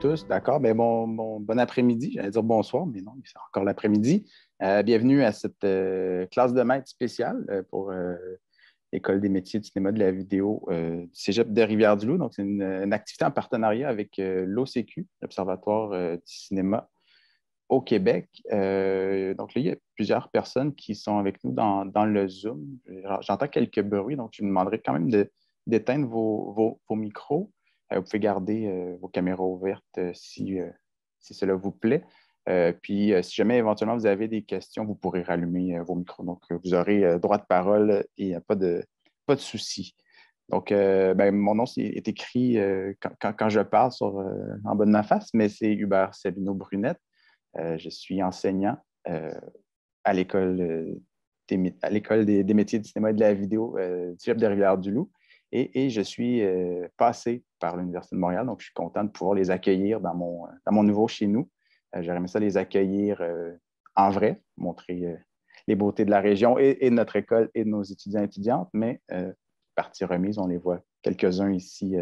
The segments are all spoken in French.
tous, d'accord. Ben, mais bon, bon, après-midi, j'allais dire bonsoir, mais non, c'est encore l'après-midi. Euh, bienvenue à cette euh, classe de maître spéciale euh, pour l'École des métiers du cinéma de la vidéo du Cégep de Rivière-du-Loup. Donc, c'est une, activité en partenariat avec l'OCQ, l'Observatoire du cinéma au Québec. donc, il y a plusieurs personnes qui sont avec nous dans, le Zoom. J'entends quelques bruits, donc je vous demanderai quand même de, d'éteindre vos micros. Euh, vous pouvez garder euh, vos caméras ouvertes euh, si, si cela vous plaît. puis, si jamais éventuellement vous avez des questions, vous pourrez rallumer vos micros. Donc, vous aurez droit de parole et pas de, pas de souci. Donc, ben, mon nom est écrit quand, je parle sur, en bas de ma face, mais c'est Hubert Sabino Brunette. je suis enseignant à l'école des, à l'école des, métiers du cinéma et de la vidéo du Club de Rivière-du-Loup et, je suis passé par l'Université de Montréal. Donc, je suis content de pouvoir les accueillir dans mon, euh, mon nouveau chez nous. Euh, J'aimerais ça les accueillir euh, en vrai, montrer les beautés de la région et, de notre école et de nos étudiants et étudiantes, mais partie remise, on les voit quelques-uns ici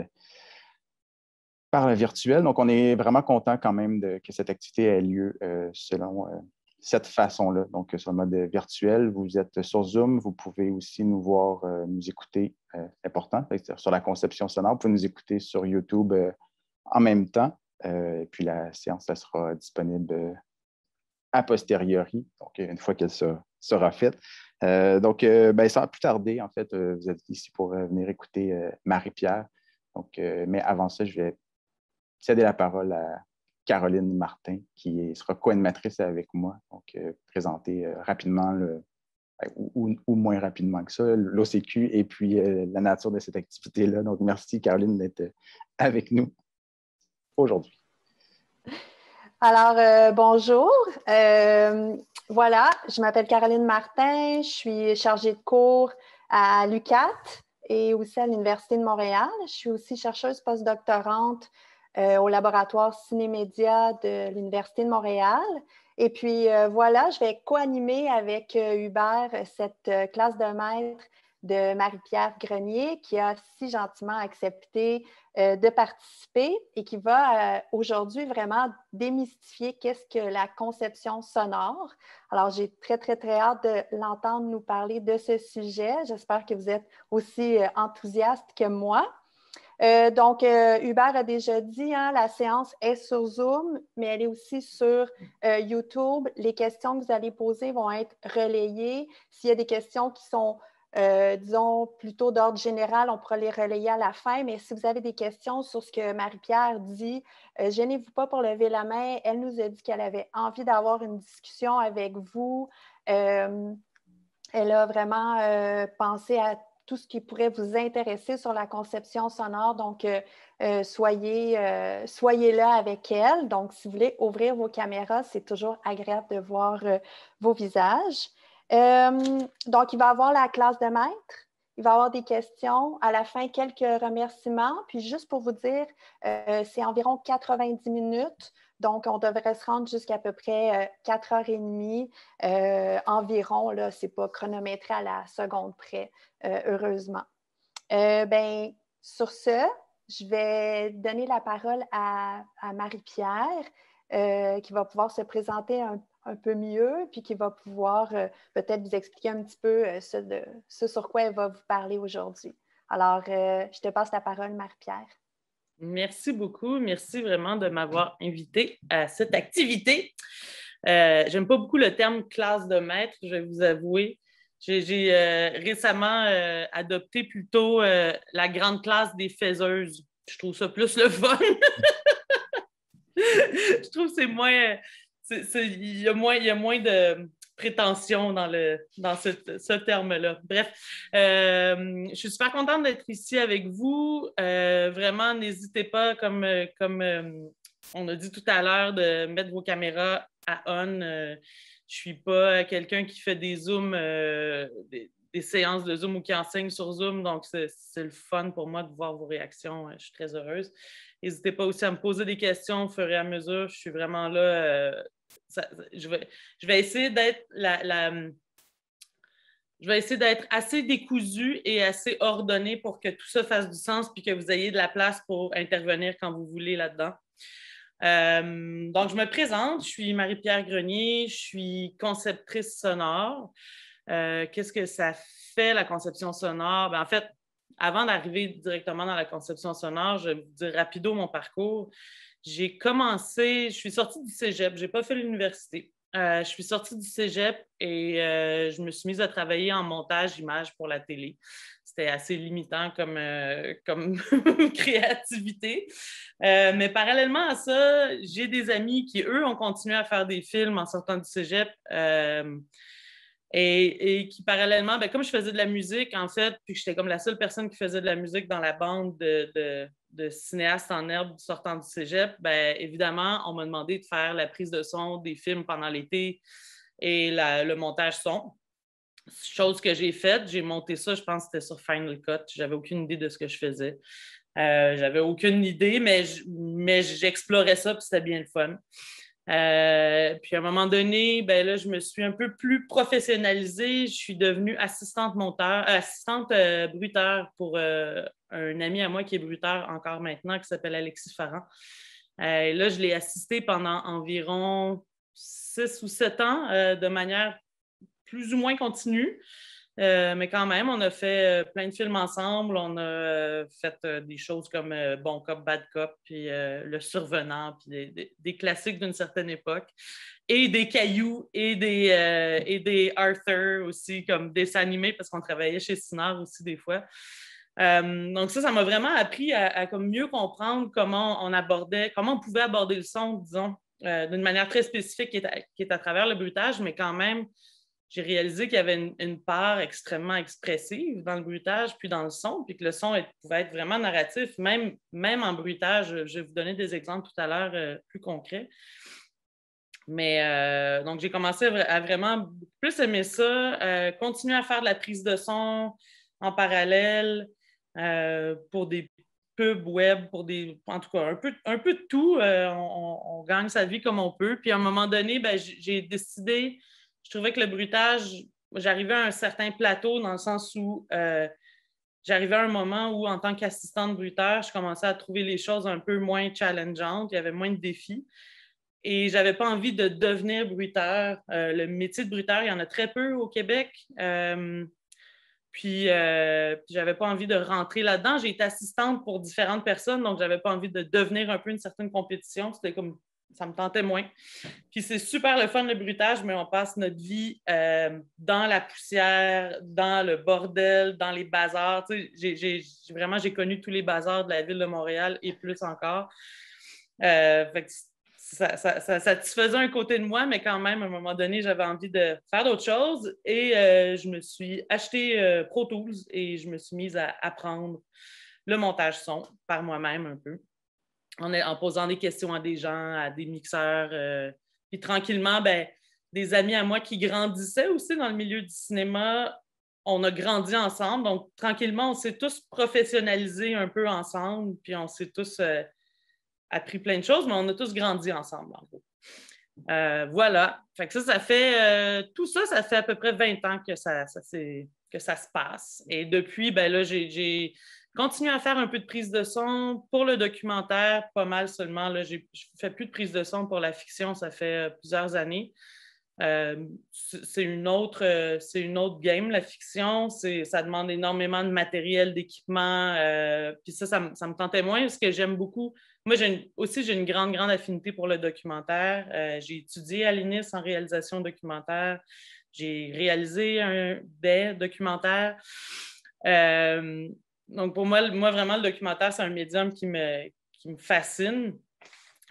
par la virtuelle. Donc, on est vraiment content quand même de, que cette activité ait lieu selon cette façon-là. Donc, euh, sur le mode euh, virtuel, vous êtes sur Zoom, vous pouvez aussi nous voir, euh, nous écouter, c'est important, sur la conception sonore, vous pouvez nous écouter sur YouTube en même temps. et puis la séance, sera disponible a posteriori, donc une fois qu'elle sera, faite. donc, ben, sans plus tarder, en fait, vous êtes ici pour venir écouter Marie-Pierre. Donc, mais avant ça, je vais céder la parole à Caroline Martin, qui sera co-animatrice avec moi, donc euh, présenter euh, rapidement ben, ou, moins rapidement que ça, l'OCQ et puis euh, la nature de cette activité-là. Donc, merci Caroline d'être avec nous aujourd'hui. Alors, bonjour. voilà, je m'appelle Caroline Martin, je suis chargée de cours à l'UCAT et aussi à l'Université de Montréal. Je suis aussi chercheuse postdoctorante euh, au laboratoire Cinémédia de l'Université de Montréal. Et puis euh, voilà, je vais co-animer avec euh, Hubert cette classe de maître de Marie-Pierre Grenier qui a si gentiment accepté de participer et qui va aujourd'hui vraiment démystifier qu'est-ce que la conception sonore. Alors j'ai très très très hâte de l'entendre nous parler de ce sujet. J'espère que vous êtes aussi enthousiaste que moi. Euh, donc, Hubert euh, a déjà dit, hein, la séance est sur Zoom, mais elle est aussi sur euh, YouTube. Les questions que vous allez poser vont être relayées. S'il y a des questions qui sont, disons, plutôt d'ordre général, on pourra les relayer à la fin. Mais si vous avez des questions sur ce que Marie-Pierre dit, gênez-vous pas pour lever la main. Elle nous a dit qu'elle avait envie d'avoir une discussion avec vous. elle a vraiment pensé à tout ce qui pourrait vous intéresser sur la conception sonore. Donc, euh, euh, euh, soyez, là avec elle. Donc, si vous voulez ouvrir vos caméras, c'est toujours agréable de voir vos visages. donc, il va y avoir la classe de maître. Il va y avoir des questions. À la fin, quelques remerciements. Puis, juste pour vous dire, c'est environ 90 minutes. Donc, on devrait se rendre jusqu'à peu près 4h30 environ. Ce n'est pas chronométré à la seconde près. Euh, heureusement. Euh, ben, sur ce, je vais donner la parole à, Marie-Pierre, euh, qui va pouvoir se présenter un, peu mieux, puis qui va pouvoir peut-être vous expliquer un petit peu ce, sur quoi elle va vous parler aujourd'hui. Alors, je te passe la parole, Marie-Pierre. Merci beaucoup. Merci vraiment de m'avoir invité à cette activité. Euh, J'aime pas beaucoup le terme classe de maître, je vais vous avouer. J'ai euh, récemment euh, adopté plutôt euh, la grande classe des faiseuses. Je trouve ça plus le fun. je trouve que c'est moins. Il y, y, a moins de prétention dans, le, dans ce, terme-là. Bref, je suis super contente d'être ici avec vous. vraiment, n'hésitez pas, comme, comme on a dit tout à l'heure, de mettre vos caméras à on je suis pas quelqu'un qui fait des Zooms, euh, des, séances de Zoom ou qui enseigne sur Zoom. Donc, c'est le fun pour moi de voir vos réactions. Euh, je suis très heureuse. N'hésitez pas aussi à me poser des questions au fur et à mesure. Je suis vraiment là. Euh, je, vais, essayer d'être je vais essayer d'être assez décousue et assez ordonnée pour que tout ça fasse du sens puis que vous ayez de la place pour intervenir quand vous voulez là-dedans. Euh, donc, je me présente, je suis Marie-Pierre Grenier, je suis conceptrice sonore. Euh, qu'est-ce que ça fait, la conception sonore? Ben, en fait, avant d'arriver directement dans la conception sonore, je vais vous dire rapido mon parcours. J'ai commencé, je suis sortie du cégep, je n'ai pas fait l'université. Euh, je suis sortie du cégep et je me suis mise à travailler en montage image pour la télé c'était assez limitant comme, euh, comme créativité. Euh, mais parallèlement à ça, j'ai des amis qui, eux, ont continué à faire des films en sortant du cégep. Euh, et, qui, parallèlement, ben, comme je faisais de la musique, en fait, puis j'étais comme la seule personne qui faisait de la musique dans la bande de, cinéastes en herbe sortant du cégep, bien, évidemment, on m'a demandé de faire la prise de son des films pendant l'été et le montage son chose que j'ai faite, j'ai monté ça, je pense que c'était sur Final Cut. J'avais aucune idée de ce que je faisais. Euh, j'avais aucune idée, mais, j'explorais ça, puis c'était bien le fun. Euh, puis à un moment donné, ben là, je me suis un peu plus professionnalisée. Je suis devenue assistante monteur, euh, assistante bruteur pour un ami à moi qui est bruteur encore maintenant, qui s'appelle Alexis Farran. là, je l'ai assisté pendant environ six ou sept ans de manière plus ou moins continue. Euh, mais quand même, on a fait euh, plein de films ensemble. On a euh, fait des choses comme Bon Cop, Bad Cop, puis Le Survenant, puis des, classiques d'une certaine époque. Et des cailloux et des, et des Arthur aussi, comme des animés, parce qu'on travaillait chez Sinard aussi des fois. donc ça, ça m'a vraiment appris à, comme mieux comprendre comment on abordait, comment on pouvait aborder le son, disons, d'une manière très spécifique qui est, à, qui est, à, travers le bruitage, mais quand même j'ai réalisé qu'il y avait une, part extrêmement expressive dans le bruitage, puis dans le son, puis que le son pouvait être vraiment narratif, même, même en bruitage. Je vais vous donner des exemples tout à l'heure euh, plus concrets. Mais euh, donc, j'ai commencé à vraiment plus aimer ça, euh, continuer à faire de la prise de son en parallèle pour des pubs web, pour des. En tout cas, un peu, de tout. on, gagne sa vie comme on peut. Puis à un moment donné, ben, j'ai décidé je trouvais que le brutage, j'arrivais à un certain plateau dans le sens où euh, j'arrivais à un moment où, en tant qu'assistante bruteur, je commençais à trouver les choses un peu moins challengeantes, il y avait moins de défis. Et je n'avais pas envie de devenir bruteur. Euh, le métier de bruteur, il y en a très peu au Québec. Euh, puis, je n'avais j'avais pas envie de rentrer là-dedans. J'ai été assistante pour différentes personnes, donc je n'avais pas envie de devenir un peu une certaine compétition. C'était comme ça me tentait moins. Puis c'est super le fun, le bruitage, mais on passe notre vie euh, dans la poussière, dans le bordel, dans les bazars. vraiment, j'ai connu tous les bazars de la ville de Montréal et plus encore. Euh, ça, ça, satisfaisait un côté de moi, mais quand même, à un moment donné, j'avais envie de faire d'autres choses et euh, je me suis acheté Pro Tools et je me suis mise à apprendre le montage son par moi-même un peu en, posant des questions à des gens, à des mixeurs. Euh, puis tranquillement, ben, des amis à moi qui grandissaient aussi dans le milieu du cinéma, on a grandi ensemble. Donc, tranquillement, on s'est tous professionnalisés un peu ensemble, puis on s'est tous euh, appris plein de choses, mais on a tous grandi ensemble, en gros. Euh, voilà. ça, fait tout ça, ça fait à peu près 20 ans que ça, que ça se passe. Et depuis, ben là, j'ai Continue à faire un peu de prise de son. Pour le documentaire, pas mal seulement. Là, je ne fais plus de prise de son pour la fiction, ça fait euh, plusieurs années. Euh, c'est une autre, euh, c'est une autre game, la fiction. ça demande énormément de matériel, d'équipement. puis ça, ça, me tentait moins parce que j'aime beaucoup. Moi, j'ai aussi, j'ai une grande, grande affinité pour le documentaire. j'ai étudié à l'INIS en réalisation documentaire. J'ai réalisé un, des documentaires donc, pour moi, moi, vraiment, le documentaire, c'est un médium qui me, me fascine.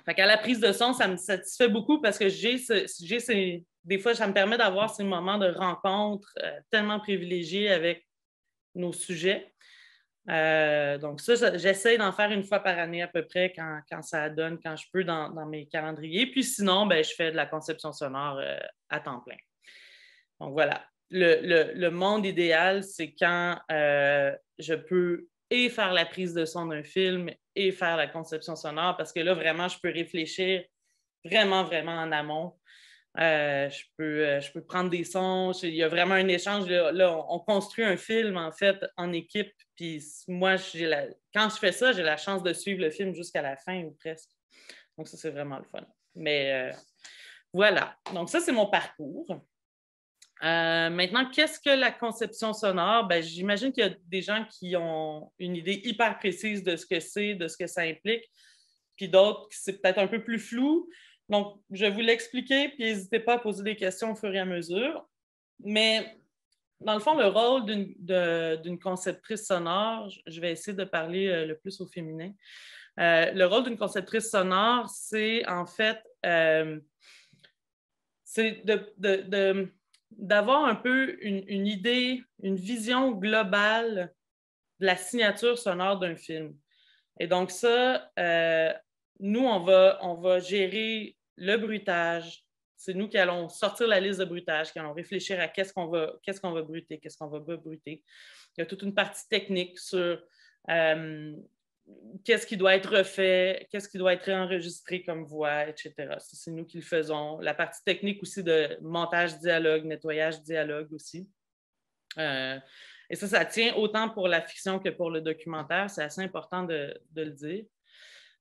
À à la prise de son, ça me satisfait beaucoup parce que j'ai ce, des fois, ça me permet d'avoir ces moments de rencontre euh, tellement privilégiés avec nos sujets. Euh, donc, ça, j'essaie d'en faire une fois par année à peu près quand, ça donne, quand je peux dans, mes calendriers. Puis sinon, ben, je fais de la conception sonore euh, à temps plein. Donc, voilà. le monde idéal, c'est quand je peux et faire la prise de son d'un film et faire la conception sonore parce que là, vraiment, je peux réfléchir vraiment, vraiment en amont. Euh, euh, je, peux, prendre des sons. il y a vraiment un échange. Là, on, construit un film, en fait, en équipe. Puis moi, quand je fais ça, j'ai la chance de suivre le film jusqu'à la fin ou presque. Donc, ça, c'est vraiment le fun. Mais euh, voilà. Donc, ça, c'est mon parcours. Euh, maintenant, qu'est-ce que la conception sonore? Ben, j'imagine qu'il y a des gens qui ont une idée hyper précise de ce que c'est, de ce que ça implique, puis d'autres qui c'est peut-être un peu plus flou. Donc, je vais vous l'expliquer, puis n'hésitez pas à poser des questions au fur et à mesure. Mais dans le fond, le rôle d'une conceptrice sonore, je vais essayer de parler euh, le plus au féminin. Euh, le rôle d'une conceptrice sonore, c'est en fait c'est de d'avoir un peu une, idée, une vision globale de la signature sonore d'un film. Et donc ça, euh, nous, on va, on va gérer le bruitage. C'est nous qui allons sortir la liste de bruitage, qui allons réfléchir à qu'est-ce qu'on va, qu'est-ce qu'on va bruiter, qu'est-ce qu'on va pas bruiter. Il y a toute une partie technique sur euh, qu'est-ce qui doit être refait, qu'est-ce qui doit être enregistré comme voix, etc. C'est nous qui le faisons. La partie technique aussi de montage dialogue, nettoyage dialogue aussi. Euh, et ça, ça tient autant pour la fiction que pour le documentaire. C'est assez important de, le dire.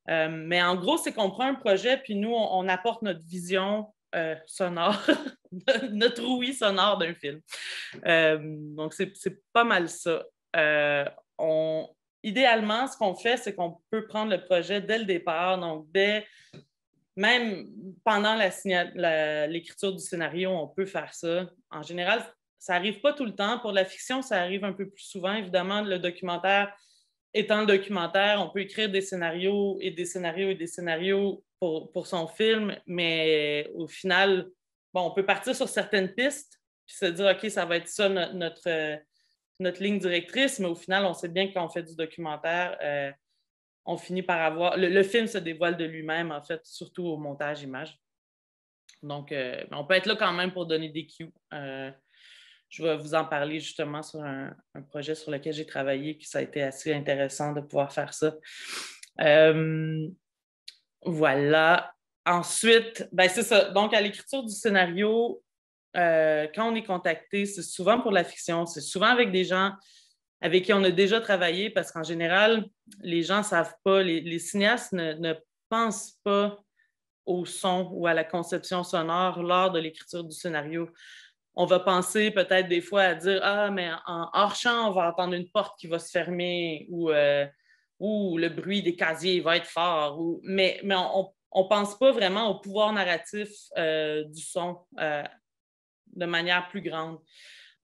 Euh, mais en gros, c'est qu'on prend un projet, puis nous, on, apporte notre vision euh, sonore, notre oui sonore d'un film. donc, c'est pas mal ça. on, idéalement, ce qu'on fait, c'est qu'on peut prendre le projet dès le départ, donc dès même pendant l'écriture du scénario, on peut faire ça. En général, ça n'arrive pas tout le temps. Pour la fiction, ça arrive un peu plus souvent. Évidemment, le documentaire étant le documentaire, on peut écrire des scénarios et des scénarios et des scénarios pour, son film, mais au final, bon, on peut partir sur certaines pistes, et se dire, OK, ça va être ça notre notre ligne directrice, mais au final, on sait bien que quand on fait du documentaire, euh, on finit par avoir. Le, film se dévoile de lui-même, en fait, surtout au montage image. Donc, euh, on peut être là quand même pour donner des cues. Euh, je vais vous en parler justement sur un, un projet sur lequel j'ai travaillé, qui ça a été assez intéressant de pouvoir faire ça. voilà. Ensuite, ben c'est ça. Donc, à l'écriture du scénario, euh, quand on est contacté, c'est souvent pour la fiction, c'est souvent avec des gens avec qui on a déjà travaillé parce qu'en général, les gens ne savent pas, les, cinéastes ne, pensent pas au son ou à la conception sonore lors de l'écriture du scénario. On va penser peut-être des fois à dire Ah, mais en hors champ, on va entendre une porte qui va se fermer ou, euh, ou le bruit des casiers va être fort. Ou... Mais, mais on ne pense pas vraiment au pouvoir narratif euh, du son de manière plus grande.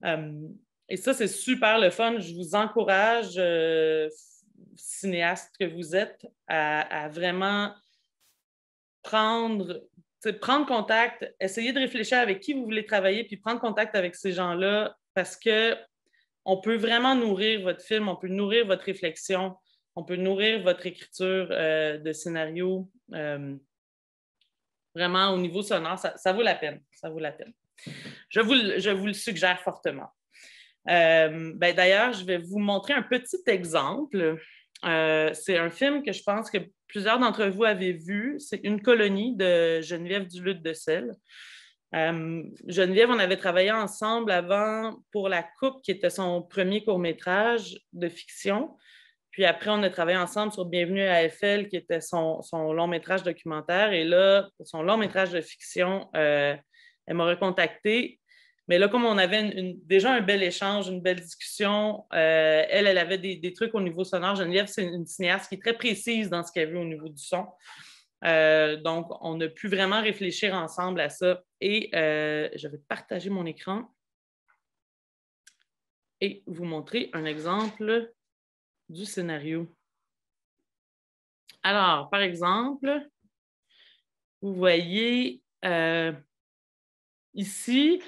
Euh, et ça, c'est super le fun. Je vous encourage, euh, cinéaste que vous êtes, à, vraiment prendre, prendre contact, essayer de réfléchir avec qui vous voulez travailler, puis prendre contact avec ces gens-là parce que on peut vraiment nourrir votre film, on peut nourrir votre réflexion, on peut nourrir votre écriture euh, de scénario. vraiment, au niveau sonore, ça vaut la peine. Ça vaut la peine. Je vous, le suggère fortement. Euh, ben, d'ailleurs, je vais vous montrer un petit exemple. Euh, c'est un film que je pense que plusieurs d'entre vous avez vu. C'est Une colonie de Geneviève Duluth de Selle. Euh, Geneviève, on avait travaillé ensemble avant pour La Coupe, qui était son premier court-métrage de fiction. Puis après, on a travaillé ensemble sur Bienvenue à AFL, qui était son, long métrage documentaire. Et là, pour son long métrage de fiction, elle m'a recontacté, Mais là, comme on avait déjà un bel échange, une belle discussion, euh, elle, elle avait des, trucs au niveau sonore. Geneviève, c'est une cinéaste qui est très précise dans ce qu'elle veut au niveau du son. Euh, donc, on a pu vraiment réfléchir ensemble à ça. Et euh, je vais partager mon écran et vous montrer un exemple du scénario. Alors, par exemple, vous voyez Ici,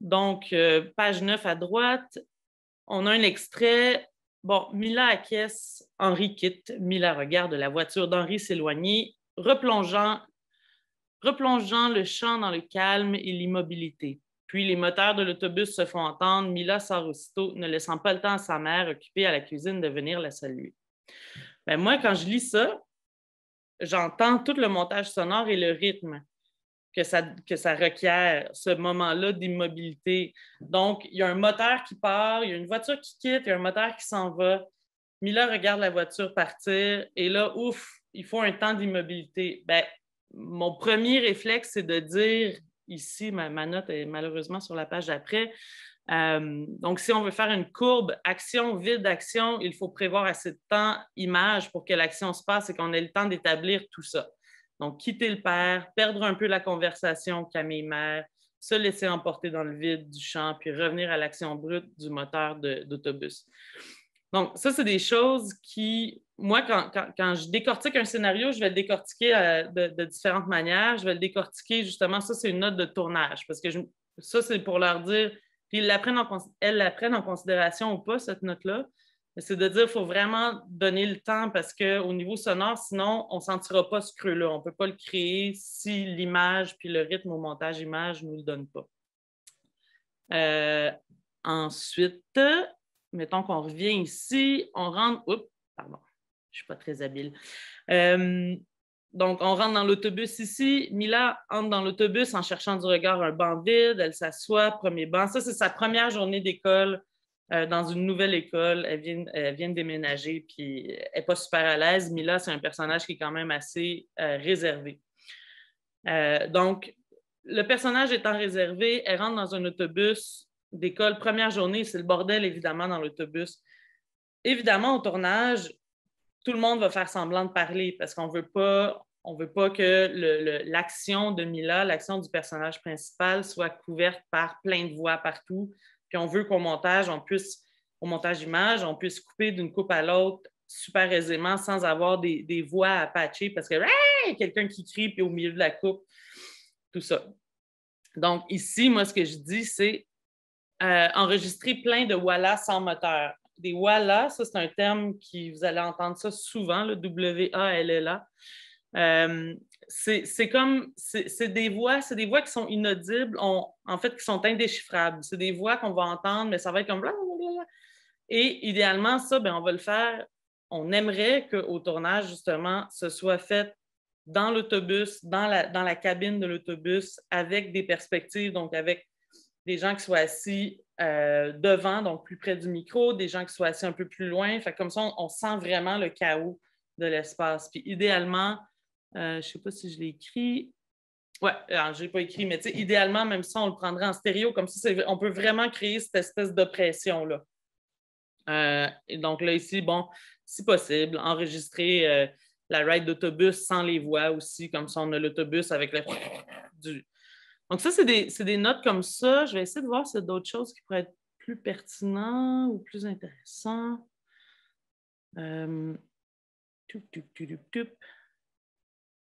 donc, euh, page 9 à droite, on a un extrait. Bon, Mila acquiesce, Henri quitte. Mila regarde la voiture d'Henri s'éloigner, replongeant, replongeant le champ dans le calme et l'immobilité. Puis les moteurs de l'autobus se font entendre. Mila sort aussitôt, ne laissant pas le temps à sa mère, occupée à la cuisine, de venir la saluer. Mais ben, moi, quand je lis ça, j'entends tout le montage sonore et le rythme que ça, requiert, ce moment-là d'immobilité. Donc, il y a un moteur qui part, il y a une voiture qui quitte, il y a un moteur qui s'en va. Mila regarde la voiture partir et là, ouf, il faut un temps d'immobilité. Ben, mon premier réflexe, c'est de dire ici, ma, note est malheureusement sur la page d'après. Euh, donc, si on veut faire une courbe action, vide action, il faut prévoir assez de temps, image pour que l'action se passe et qu'on ait le temps d'établir tout ça. Donc, quitter le père, perdre un peu la conversation mes mères, se laisser emporter dans le vide du champ, puis revenir à l'action brute du moteur d'autobus. Donc, ça, c'est des choses qui, moi, quand, quand, je décortique un scénario, je vais le décortiquer euh, de, différentes manières. Je vais le décortiquer, justement, ça, c'est une note de tournage, parce que ça, c'est pour leur dire, puis ils la elles la prennent en considération ou pas, cette note-là c'est de dire qu'il faut vraiment donner le temps parce qu'au niveau sonore, sinon, on ne sentira pas ce creux-là. On ne peut pas le créer si l'image puis le rythme au montage image ne nous le donne pas. Euh, ensuite, mettons qu'on revient ici, on rentre. Oups, pardon, je ne suis pas très habile. Euh, donc, on rentre dans l'autobus ici. Mila entre dans l'autobus en cherchant du regard un banc vide. Elle s'assoit, premier banc. Ça, c'est sa première journée d'école euh, dans une nouvelle école. Elle vient, de déménager, puis elle n'est pas super à l'aise. Mila, c'est un personnage qui est quand même assez euh, réservé. Euh, donc, le personnage étant réservé, elle rentre dans un autobus d'école, première journée, c'est le bordel évidemment dans l'autobus. Évidemment, au tournage, tout le monde va faire semblant de parler parce qu'on ne veut pas que l'action de Mila, l'action du personnage principal, soit couverte par plein de voix partout. Puis on veut qu'au montage, on puisse, au montage image, on puisse couper d'une coupe à l'autre super aisément sans avoir des, voix à patcher parce que quelqu'un qui crie puis au milieu de la coupe, tout ça. Donc ici, moi, ce que je dis, c'est euh, enregistrer plein de voilà sans moteur. Des voilà, ça c'est un terme qui, vous allez entendre ça souvent, le W-A-L-L-A. Euh, c'est comme, c'est des voix, c'est des voix qui sont inaudibles, en fait, qui sont indéchiffrables. C'est des voix qu'on va entendre, mais ça va être comme blablabla. Et idéalement, ça, ben, on va le faire. On aimerait qu'au tournage, justement, ce soit fait dans l'autobus, dans la, cabine de l'autobus, avec des perspectives, donc avec des gens qui soient assis euh, devant, donc plus près du micro, des gens qui soient assis un peu plus loin. comme ça, on sent vraiment le chaos de l'espace. Puis idéalement, euh, je ne sais pas si je l'ai écrit. Ouais, je ne l'ai pas écrit, mais idéalement, même ça, on le prendrait en stéréo, comme ça, on peut vraiment créer cette espèce d'oppression-là. Euh, donc là, ici, bon, si possible, enregistrer euh, la ride d'autobus sans les voix aussi, comme ça, on a l'autobus avec le... Donc ça, c'est des, notes comme ça. Je vais essayer de voir s'il y a d'autres choses qui pourraient être plus pertinentes ou plus intéressantes.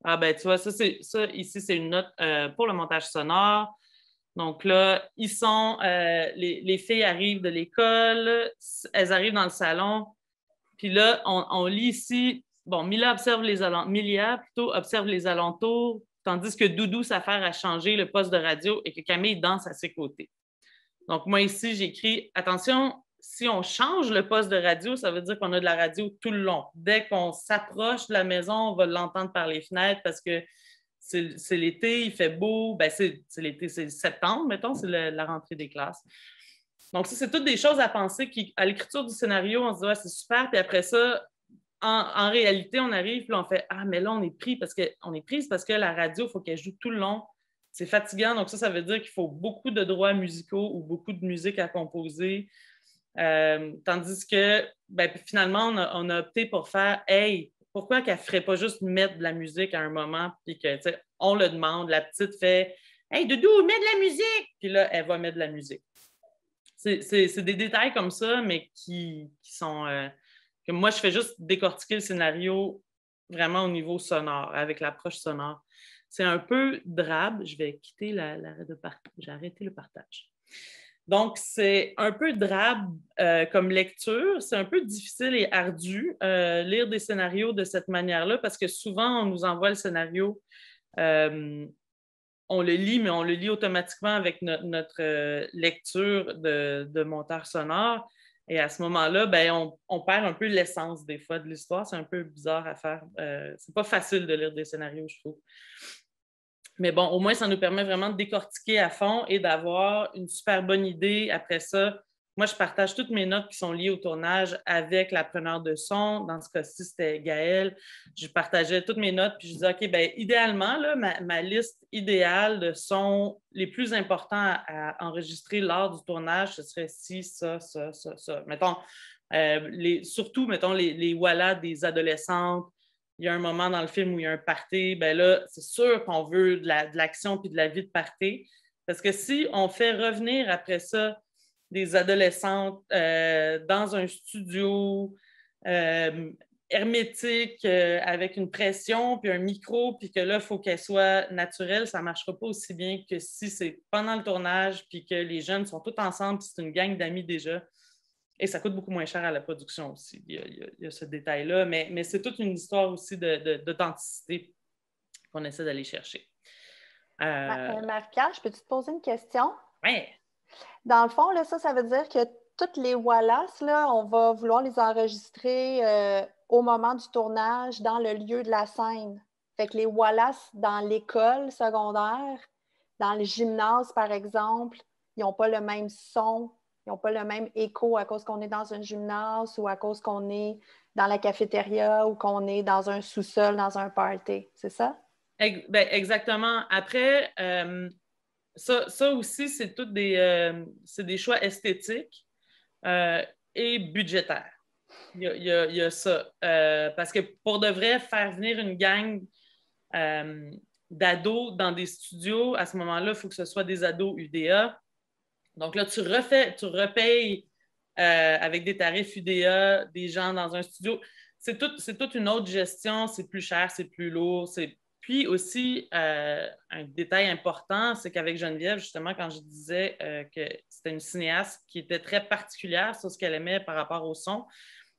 Ah ben tu vois, ça, ça ici, c'est une note euh, pour le montage sonore. Donc là, ils sont, euh, les, filles arrivent de l'école, elles arrivent dans le salon, puis là, on, lit ici, bon, Mila observe les Milia plutôt observe les alentours, tandis que Doudou s'affaire à changer le poste de radio et que Camille danse à ses côtés. Donc moi ici, j'écris, attention, si on change le poste de radio, ça veut dire qu'on a de la radio tout le long. Dès qu'on s'approche de la maison, on va l'entendre par les fenêtres parce que c'est l'été, il fait beau. Ben, c'est l'été, c'est septembre, mettons, c'est la rentrée des classes. Donc, ça, c'est toutes des choses à penser qui, à l'écriture du scénario, on se dit, ouais, c'est super. Puis après ça, en, réalité, on arrive, puis on fait, ah, mais là, on est pris parce que, on est prise parce que la radio, il faut qu'elle joue tout le long. C'est fatigant. Donc, ça, ça veut dire qu'il faut beaucoup de droits musicaux ou beaucoup de musique à composer. Euh, tandis que ben, finalement, on a, opté pour faire Hey, pourquoi qu'elle ne ferait pas juste mettre de la musique à un moment, puis que on le demande, la petite fait Hey, Doudou, mets de la musique! Puis là, elle va mettre de la musique. C'est des détails comme ça, mais qui, sont. Euh, que moi, je fais juste décortiquer le scénario vraiment au niveau sonore, avec l'approche sonore. C'est un peu drabe. Je vais quitter la, de J'ai arrêté le partage. Donc, c'est un peu drabe euh, comme lecture, c'est un peu difficile et ardu euh, lire des scénarios de cette manière-là parce que souvent, on nous envoie le scénario, euh, on le lit, mais on le lit automatiquement avec notre lecture de, monteur sonore. Et à ce moment-là, ben, on, on, perd un peu l'essence des fois de l'histoire. C'est un peu bizarre à faire. c'est pas facile de lire des scénarios, je trouve. Mais bon, au moins, ça nous permet vraiment de décortiquer à fond et d'avoir une super bonne idée après ça. Moi, je partage toutes mes notes qui sont liées au tournage avec la preneur de son. Dans ce cas-ci, c'était Gaëlle. Je partageais toutes mes notes, puis je disais, OK, bien, idéalement, ma, liste idéale de sons les plus importants à, enregistrer lors du tournage, ce serait ci, ça, ça, ça, ça. Mettons, euh, surtout, mettons, les, les voilà des adolescentes, il y a un moment dans le film où il y a un party, ben là, c'est sûr qu'on veut de, l'action puis de la vie de party. Parce que si on fait revenir après ça des adolescentes euh, dans un studio euh, hermétique, euh, avec une pression, puis un micro, puis que là, il faut qu'elle soit naturelle, ça ne marchera pas aussi bien que si c'est pendant le tournage, puis que les jeunes sont tous ensemble, puis c'est une gang d'amis déjà. Et ça coûte beaucoup moins cher à la production aussi. Il y a, ce détail-là, mais, c'est toute une histoire aussi d'authenticité qu'on essaie d'aller chercher. Euh... euh marie je peux-tu te poser une question? Oui. Dans le fond, là, ça, ça veut dire que toutes les Wallace, là, on va vouloir les enregistrer euh, au moment du tournage dans le lieu de la scène. Fait que les Wallace dans l'école secondaire, dans le gymnase, par exemple, ils n'ont pas le même son ils n'ont pas le même écho à cause qu'on est dans un gymnase ou à cause qu'on est dans la cafétéria ou qu'on est dans un sous-sol, dans un party, c'est ça? Ben, exactement. Après, euh, ça, aussi, c'est tout des, euh, des choix esthétiques euh, et budgétaires. Il y a, ça. parce que pour de vrai, faire venir une gang d'ados dans des studios, à ce moment-là, il faut que ce soit des ados UDA donc là, tu refais, tu repayes euh, avec des tarifs UDA, des gens dans un studio. C'est toute une autre gestion, c'est plus cher, c'est plus lourd. Puis aussi, euh, un détail important, c'est qu'avec Geneviève, justement, quand je disais euh, que c'était une cinéaste qui était très particulière sur ce qu'elle aimait par rapport au son,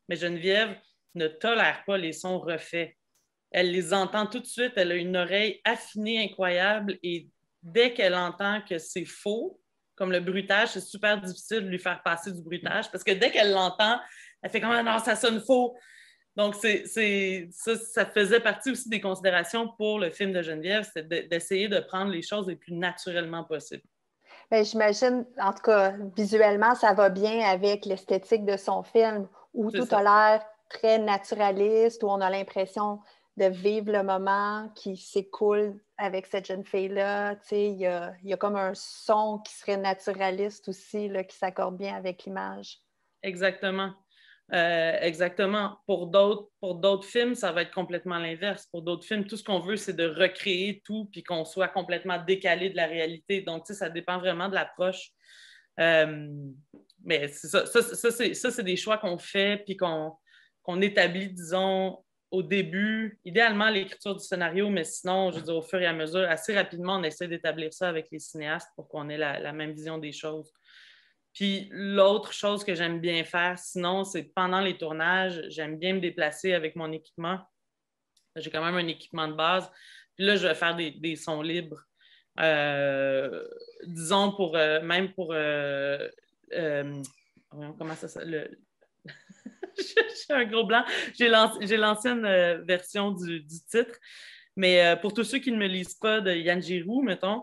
mais Geneviève ne tolère pas les sons refaits. Elle les entend tout de suite, elle a une oreille affinée incroyable et dès qu'elle entend que c'est faux, comme le bruitage, c'est super difficile de lui faire passer du bruitage parce que dès qu'elle l'entend, elle fait comme ah non, ça sonne faux. Donc, c'est, ça, ça, faisait partie aussi des considérations pour le film de Geneviève, c'est d'essayer de prendre les choses les plus naturellement possible. Ben, j'imagine, en tout cas, visuellement, ça va bien avec l'esthétique de son film où tout a l'air très naturaliste, où on a l'impression de vivre le moment qui s'écoule avec cette jeune fille-là. Il y a, comme un son qui serait naturaliste aussi, là, qui s'accorde bien avec l'image. Exactement. Euh, exactement. Pour d'autres, films, ça va être complètement l'inverse. Pour d'autres films, tout ce qu'on veut, c'est de recréer tout puis qu'on soit complètement décalé de la réalité. Donc, ça dépend vraiment de l'approche. Euh, mais ça, ça, ça c'est des choix qu'on fait puis qu'on, qu'on établit, disons, au début, idéalement l'écriture du scénario, mais sinon, je veux dire, au fur et à mesure, assez rapidement, on essaie d'établir ça avec les cinéastes pour qu'on ait la, même vision des choses. Puis l'autre chose que j'aime bien faire, sinon, c'est pendant les tournages, j'aime bien me déplacer avec mon équipement. J'ai quand même un équipement de base. Puis là, je vais faire des, sons libres. Euh, disons pour euh, même pour euh, comment ça, ça J'ai un gros blanc. J'ai l'ancienne euh, version du, titre. Mais euh, pour tous ceux qui ne me lisent pas de Yann Giroux, mettons,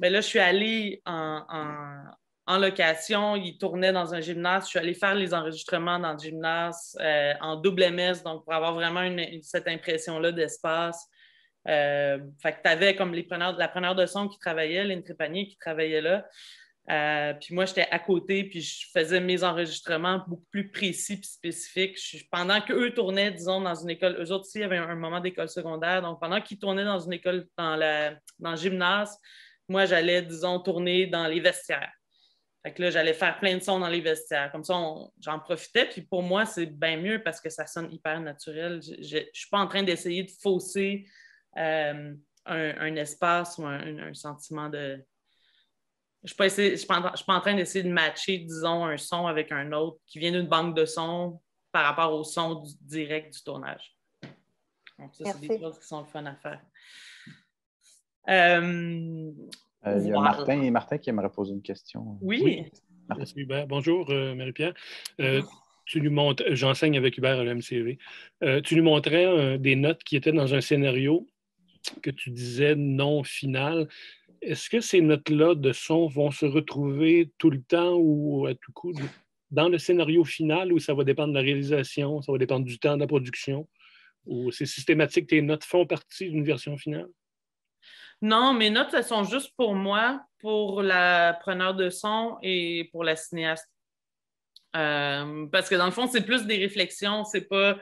mais ben là, je suis allée en, location. Il tournait dans un gymnase. Je suis allée faire les enregistrements dans le gymnase euh, en double MS, donc pour avoir vraiment cette impression-là d'espace. fait que tu avais comme les preneurs, la preneur de son qui travaillait, Lynn Trépanier qui travaillait là. Euh, puis moi, j'étais à côté, puis je faisais mes enregistrements beaucoup plus précis et spécifiques. pendant qu'eux tournaient, disons, dans une école, eux autres aussi, avaient y avait un, moment d'école secondaire. Donc, pendant qu'ils tournaient dans une école, dans, la, le gymnase, moi, j'allais, disons, tourner dans les vestiaires. Fait que là, j'allais faire plein de sons dans les vestiaires. Comme ça, j'en profitais. Puis pour moi, c'est bien mieux parce que ça sonne hyper naturel. Je ne suis pas en train d'essayer de fausser euh, un, espace ou un sentiment de, je ne suis pas, en, train d'essayer de matcher, disons, un son avec un autre qui vient d'une banque de sons par rapport au son direct du tournage. Donc, ça, c'est des choses qui sont le fun à faire. Euh, euh, il y a Martin, qui aimerait poser une question. Oui. Bonjour, euh, Marie-Pierre. tu lui j'enseigne avec Hubert à l'MCV. tu nous montrais des notes qui étaient dans un scénario que tu disais non final. Est-ce que ces notes-là de son vont se retrouver tout le temps ou à tout coup dans le scénario final ou ça va dépendre de la réalisation, ça va dépendre du temps de la production ou c'est systématique, tes notes font partie d'une version finale? Non, mes notes, elles sont juste pour moi, pour la preneur de son et pour la cinéaste. Euh, parce que dans le fond, c'est plus des réflexions, c'est pas.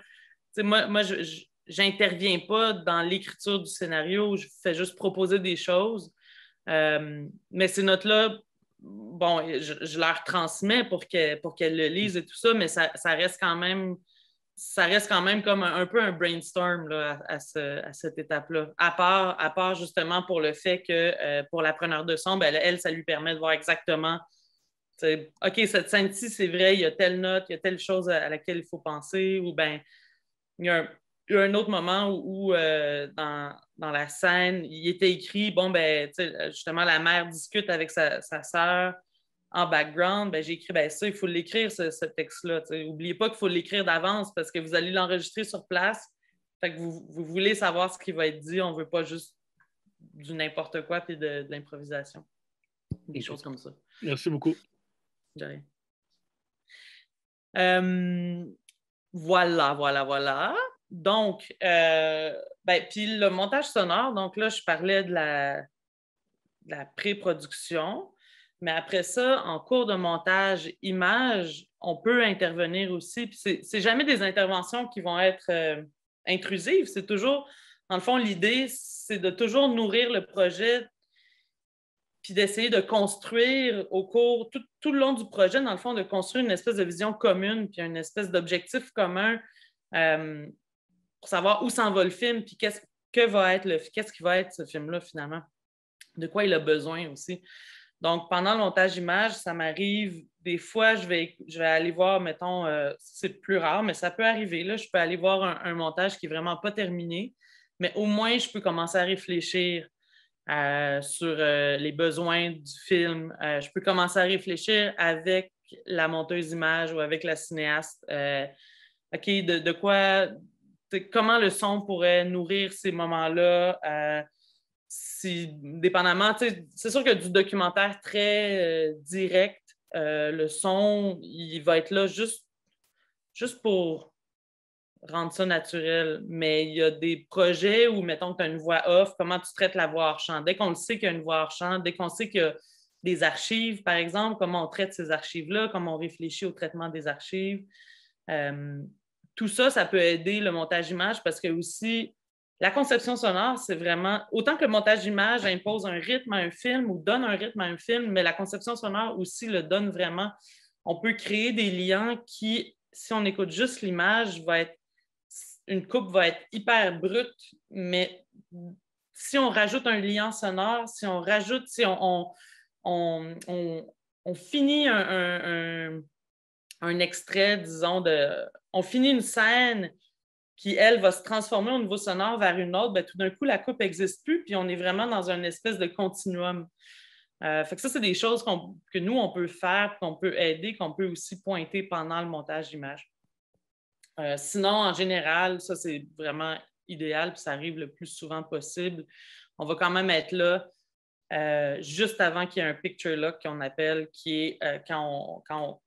Moi, moi j'interviens pas dans l'écriture du scénario, je fais juste proposer des choses. Euh, mais ces notes-là, bon, je, leur transmets pour qu'elles pour le lisent et tout ça, mais ça, reste quand même ça reste quand même comme un, peu un brainstorm à, cette étape-là. À part, à part justement pour le fait que euh, pour la preneur de son, ben, elle, ça lui permet de voir exactement OK, cette scène-ci, c'est vrai, il y a telle note, il y a telle chose à, laquelle il faut penser, ou bien il y a il y a un autre moment où, euh, dans, la scène, il était écrit bon, ben, euh, justement, la mère discute avec sa, sœur en background. Ben, j'ai écrit ben, ça, il faut l'écrire, ce, texte-là. N'oubliez pas qu'il faut l'écrire d'avance parce que vous allez l'enregistrer sur place. Fait vous, voulez savoir ce qui va être dit. On ne veut pas juste du n'importe quoi et de, l'improvisation. Des choses comme ça. Merci beaucoup. Euh, voilà, voilà, voilà. Donc, euh, ben, puis le montage sonore, donc là, je parlais de la, pré-production, mais après ça, en cours de montage image, on peut intervenir aussi. Puis c'est jamais des interventions qui vont être euh, intrusives. C'est toujours, dans le fond, l'idée, c'est de toujours nourrir le projet puis d'essayer de construire au cours, tout, le long du projet, dans le fond, de construire une espèce de vision commune, puis une espèce d'objectif commun euh, pour savoir où s'en va le film, puis qu'est-ce que va être le qu'est-ce qui va être ce film-là finalement, de quoi il a besoin aussi. Donc, pendant le montage image, ça m'arrive. Des fois, je vais, je vais aller voir, mettons, euh, c'est plus rare, mais ça peut arriver. Là, je peux aller voir un, montage qui n'est vraiment pas terminé, mais au moins, je peux commencer à réfléchir euh, sur euh, les besoins du film. je peux commencer à réfléchir avec la monteuse image ou avec la cinéaste. OK, de quoi comment le son pourrait nourrir ces moments-là. Euh, si, dépendamment, c'est sûr que du documentaire très euh, direct, euh, le son, il va être là juste, juste pour rendre ça naturel. Mais il y a des projets où, mettons tu as une voix off, comment tu traites la voix hors champ? Dès qu'on le sait qu'il y a une voix hors champ, dès qu'on sait qu'il y a des archives, par exemple, comment on traite ces archives-là, comment on réfléchit au traitement des archives. Euh, tout ça, ça peut aider le montage image parce que aussi, la conception sonore, c'est vraiment, autant que le montage image impose un rythme à un film ou donne un rythme à un film, mais la conception sonore aussi le donne vraiment. On peut créer des liens qui, si on écoute juste l'image, va être, une coupe va être hyper brute, mais si on rajoute un lien sonore, si on rajoute, si on, on, finit un extrait, disons, de, on finit une scène qui, elle, va se transformer au niveau sonore vers une autre, ben, tout d'un coup, la coupe n'existe plus, puis on est vraiment dans une espèce de continuum. Euh, fait que ça, c'est des choses que nous, on peut faire, qu'on peut aider, qu'on peut aussi pointer pendant le montage d'image. Euh, sinon, en général, ça, c'est vraiment idéal, puis ça arrive le plus souvent possible. On va quand même être là euh, juste avant qu'il y ait un picture lock qu'on appelle, qui est quand on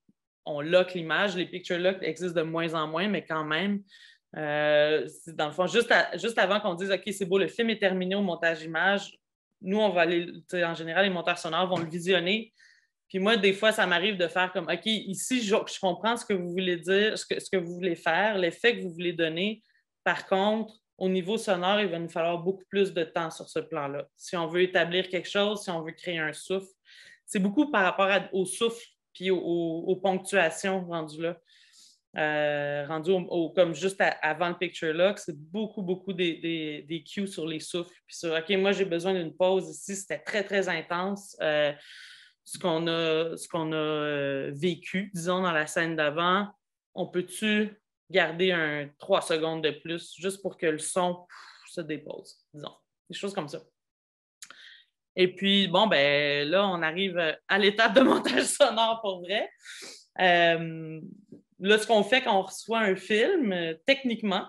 on lock l'image. Les picture lock existent de moins en moins, mais quand même, euh, dans le fond, juste, juste avant qu'on dise OK, c'est beau, le film est terminé au montage image, nous, on va aller, en général, les monteurs sonores vont le visionner. Puis moi, des fois, ça m'arrive de faire comme OK, ici, je, comprends ce que vous voulez dire, ce que, ce que vous voulez faire, l'effet que vous voulez donner. Par contre, au niveau sonore, il va nous falloir beaucoup plus de temps sur ce plan-là. Si on veut établir quelque chose, si on veut créer un souffle, c'est beaucoup par rapport au souffle puis aux, ponctuations rendues là. Euh, au, comme juste avant le picture lock, c'est beaucoup, beaucoup des, des, cues sur les souffles. Puis sur, OK, moi, j'ai besoin d'une pause ici, c'était très, très intense. Euh, ce qu'on a, ce qu'on a euh, vécu, disons, dans la scène d'avant, on peut-tu garder un trois secondes de plus juste pour que le son se dépose, disons. Des choses comme ça. Et puis, bon, ben là, on arrive euh, à l'étape de montage sonore pour vrai. Euh, là, ce qu'on fait quand on reçoit un film, euh, techniquement,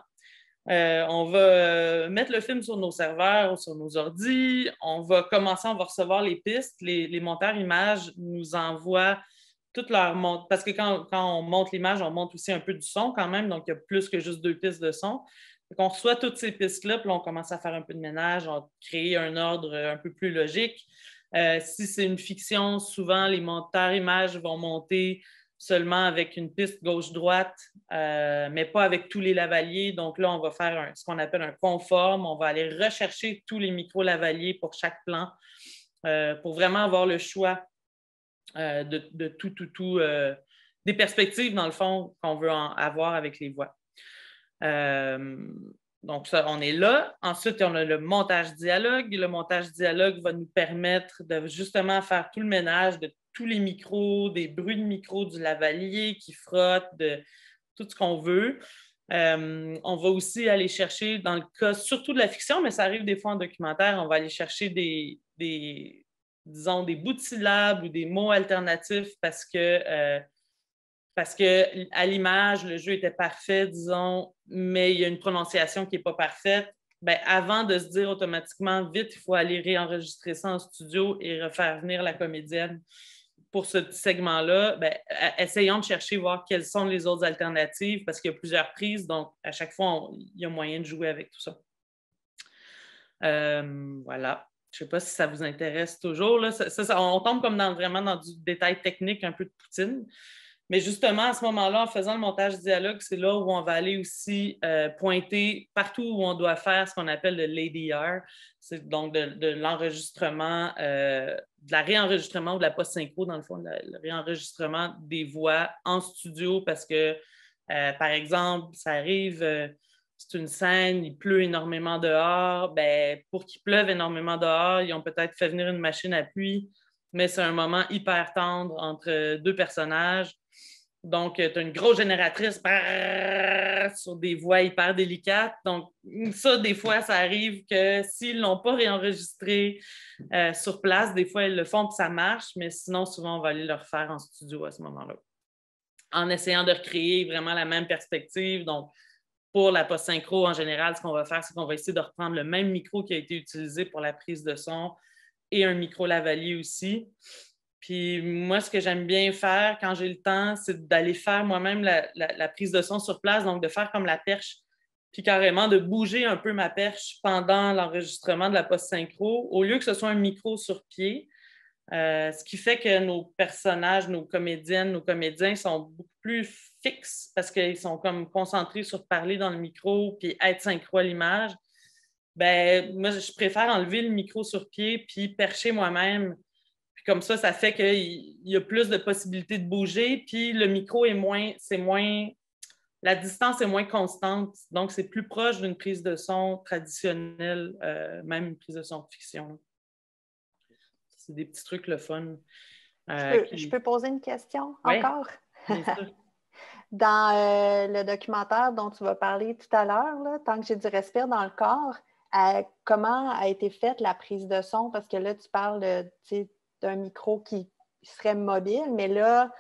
on va mettre le film sur nos serveurs ou sur nos ordis. On va commencer, on va recevoir les pistes. Les, monteurs images nous envoient toutes leurs montres. Parce que quand, quand on monte l'image, on monte aussi un peu du son quand même. Donc, il y a plus que juste deux pistes de son on reçoit toutes ces pistes-là, puis on commence à faire un peu de ménage, on crée un ordre un peu plus logique. Euh, si c'est une fiction, souvent les monteurs images vont monter seulement avec une piste gauche-droite, euh, mais pas avec tous les lavaliers. Donc là, on va faire ce qu'on appelle un conforme. On va aller rechercher tous les micro-lavaliers pour chaque plan euh, pour vraiment avoir le choix de, tout, tout, tout, des perspectives, dans le fond, qu'on veut avoir avec les voix. Euh, donc, ça, on est là. Ensuite, on a le montage dialogue. Le montage dialogue va nous permettre de justement faire tout le ménage de tous les micros, des bruits de micros du lavalier qui frotte, de tout ce qu'on veut. Euh, on va aussi aller chercher, dans le cas surtout de la fiction, mais ça arrive des fois en documentaire, on va aller chercher des, disons, des bouts de syllabes ou des mots alternatifs parce que euh, parce que à l'image, le jeu était parfait, disons, mais il y a une prononciation qui n'est pas parfaite. Ben, avant de se dire automatiquement, vite, il faut aller réenregistrer ça en studio et refaire venir la comédienne pour ce segment-là, ben, essayons de chercher, voir quelles sont les autres alternatives, parce qu'il y a plusieurs prises, donc à chaque fois, il y a moyen de jouer avec tout ça. Euh, voilà. Je ne sais pas si ça vous intéresse toujours. on tombe comme dans, vraiment dans du détail technique un peu de Poutine. Mais justement, à ce moment-là, en faisant le montage dialogue, c'est là où on va aller aussi euh, pointer partout où on doit faire ce qu'on appelle le R. c'est donc de, l'enregistrement, euh, de la réenregistrement ou de la post-synchro, dans le fond, le réenregistrement des voix en studio parce que, euh, par exemple, ça arrive c'est une scène, il pleut énormément dehors. Ben, pour qu'il pleuve énormément dehors, ils ont peut-être fait venir une machine à pluie, mais c'est un moment hyper tendre entre deux personnages. Donc, euh, tu as une grosse génératrice sur des voix hyper délicates. Donc, ça, des fois, ça arrive que s'ils ne l'ont pas réenregistré euh, sur place, des fois, ils le font et ça marche, mais sinon, souvent, on va aller le refaire en studio à ce moment-là. En essayant de recréer vraiment la même perspective. Donc, pour la post-synchro, en général, ce qu'on va faire, c'est qu'on va essayer de reprendre le même micro qui a été utilisé pour la prise de son et un micro lavalier aussi. Puis moi, ce que j'aime bien faire quand j'ai le temps, c'est d'aller faire moi-même la, prise de son sur place, donc de faire comme la perche, puis carrément de bouger un peu ma perche pendant l'enregistrement de la post-synchro, au lieu que ce soit un micro sur pied, euh, ce qui fait que nos personnages, nos comédiennes, nos comédiens sont beaucoup plus fixes parce qu'ils sont comme concentrés sur parler dans le micro puis être synchro à l'image. Ben, moi, je préfère enlever le micro sur pied puis percher moi-même comme ça, ça fait qu'il y a plus de possibilités de bouger, puis le micro est moins, c'est moins, la distance est moins constante, donc c'est plus proche d'une prise de son traditionnelle, euh, même une prise de son fiction. C'est des petits trucs le fun. Euh, je, peux, poser une question encore? dans euh, le documentaire dont tu vas parler tout à l'heure, tant que j'ai du respire dans le corps, comment a été faite la prise de son? Parce que là, tu parles, tu d'un micro qui serait mobile, mais là,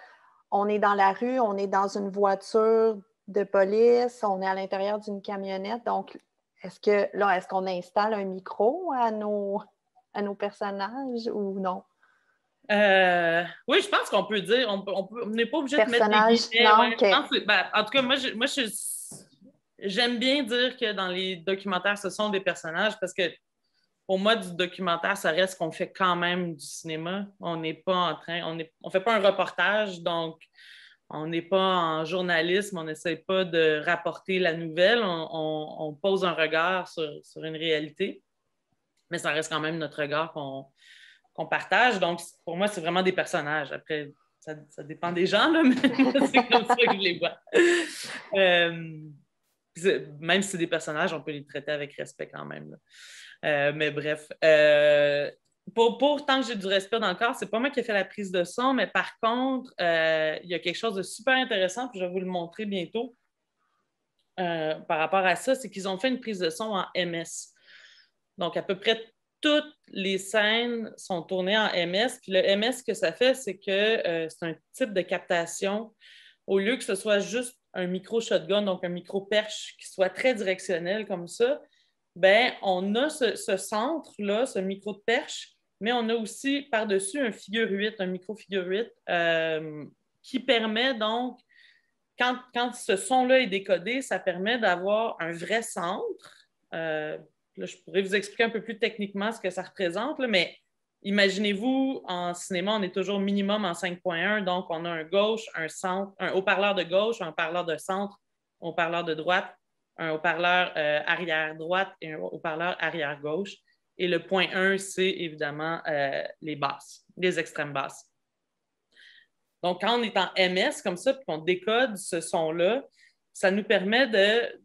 on est dans la rue, on est dans une voiture de police, on est à l'intérieur d'une camionnette. Donc, est-ce que là, est-ce qu'on installe un micro à nos, à nos personnages ou non? Euh, oui, je pense qu'on peut dire, on n'est pas obligé de mettre des personnages. Ben, en tout cas, moi j'aime bien dire que dans les documentaires, ce sont des personnages parce que pour moi, du documentaire, ça reste qu'on fait quand même du cinéma. On n'est pas en train, on ne fait pas un reportage, donc on n'est pas en journalisme, on n'essaie pas de rapporter la nouvelle, on, pose un regard sur, une réalité, mais ça reste quand même notre regard qu'on partage. Donc, pour moi, c'est vraiment des personnages. Après, ça, dépend des gens, mais c'est comme ça que je les vois. Euh, même si c'est des personnages, on peut les traiter avec respect quand même. Euh, mais bref, euh, pour, tant que j'ai du respect dans le corps, c'est pas moi qui ai fait la prise de son, mais par contre, euh, il y a quelque chose de super intéressant, que je vais vous le montrer bientôt par rapport à ça, c'est qu'ils ont fait une prise de son en MS. Donc, à peu près toutes les scènes sont tournées en MS. Puis le MS, ce que ça fait, c'est que c'est un type de captation. Au lieu que ce soit juste un micro shotgun, donc un micro perche qui soit très directionnel comme ça, ben, on a ce, centre-là, ce micro de perche, mais on a aussi par-dessus un figure 8, un micro-figure 8, euh, qui permet donc, quand, ce son-là est décodé, ça permet d'avoir un vrai centre. Euh, je pourrais vous expliquer un peu plus techniquement ce que ça représente, mais imaginez-vous, en cinéma, on est toujours minimum en 5.1, donc on a un gauche, un centre, un haut-parleur de gauche, un haut-parleur de centre, un haut-parleur de droite, un haut-parleur euh, arrière droite et un haut-parleur arrière gauche. Et le point 1, c'est évidemment euh, les basses, les extrêmes basses. Donc, quand on est en MS comme ça, puis qu'on décode ce son-là, ça nous permet de,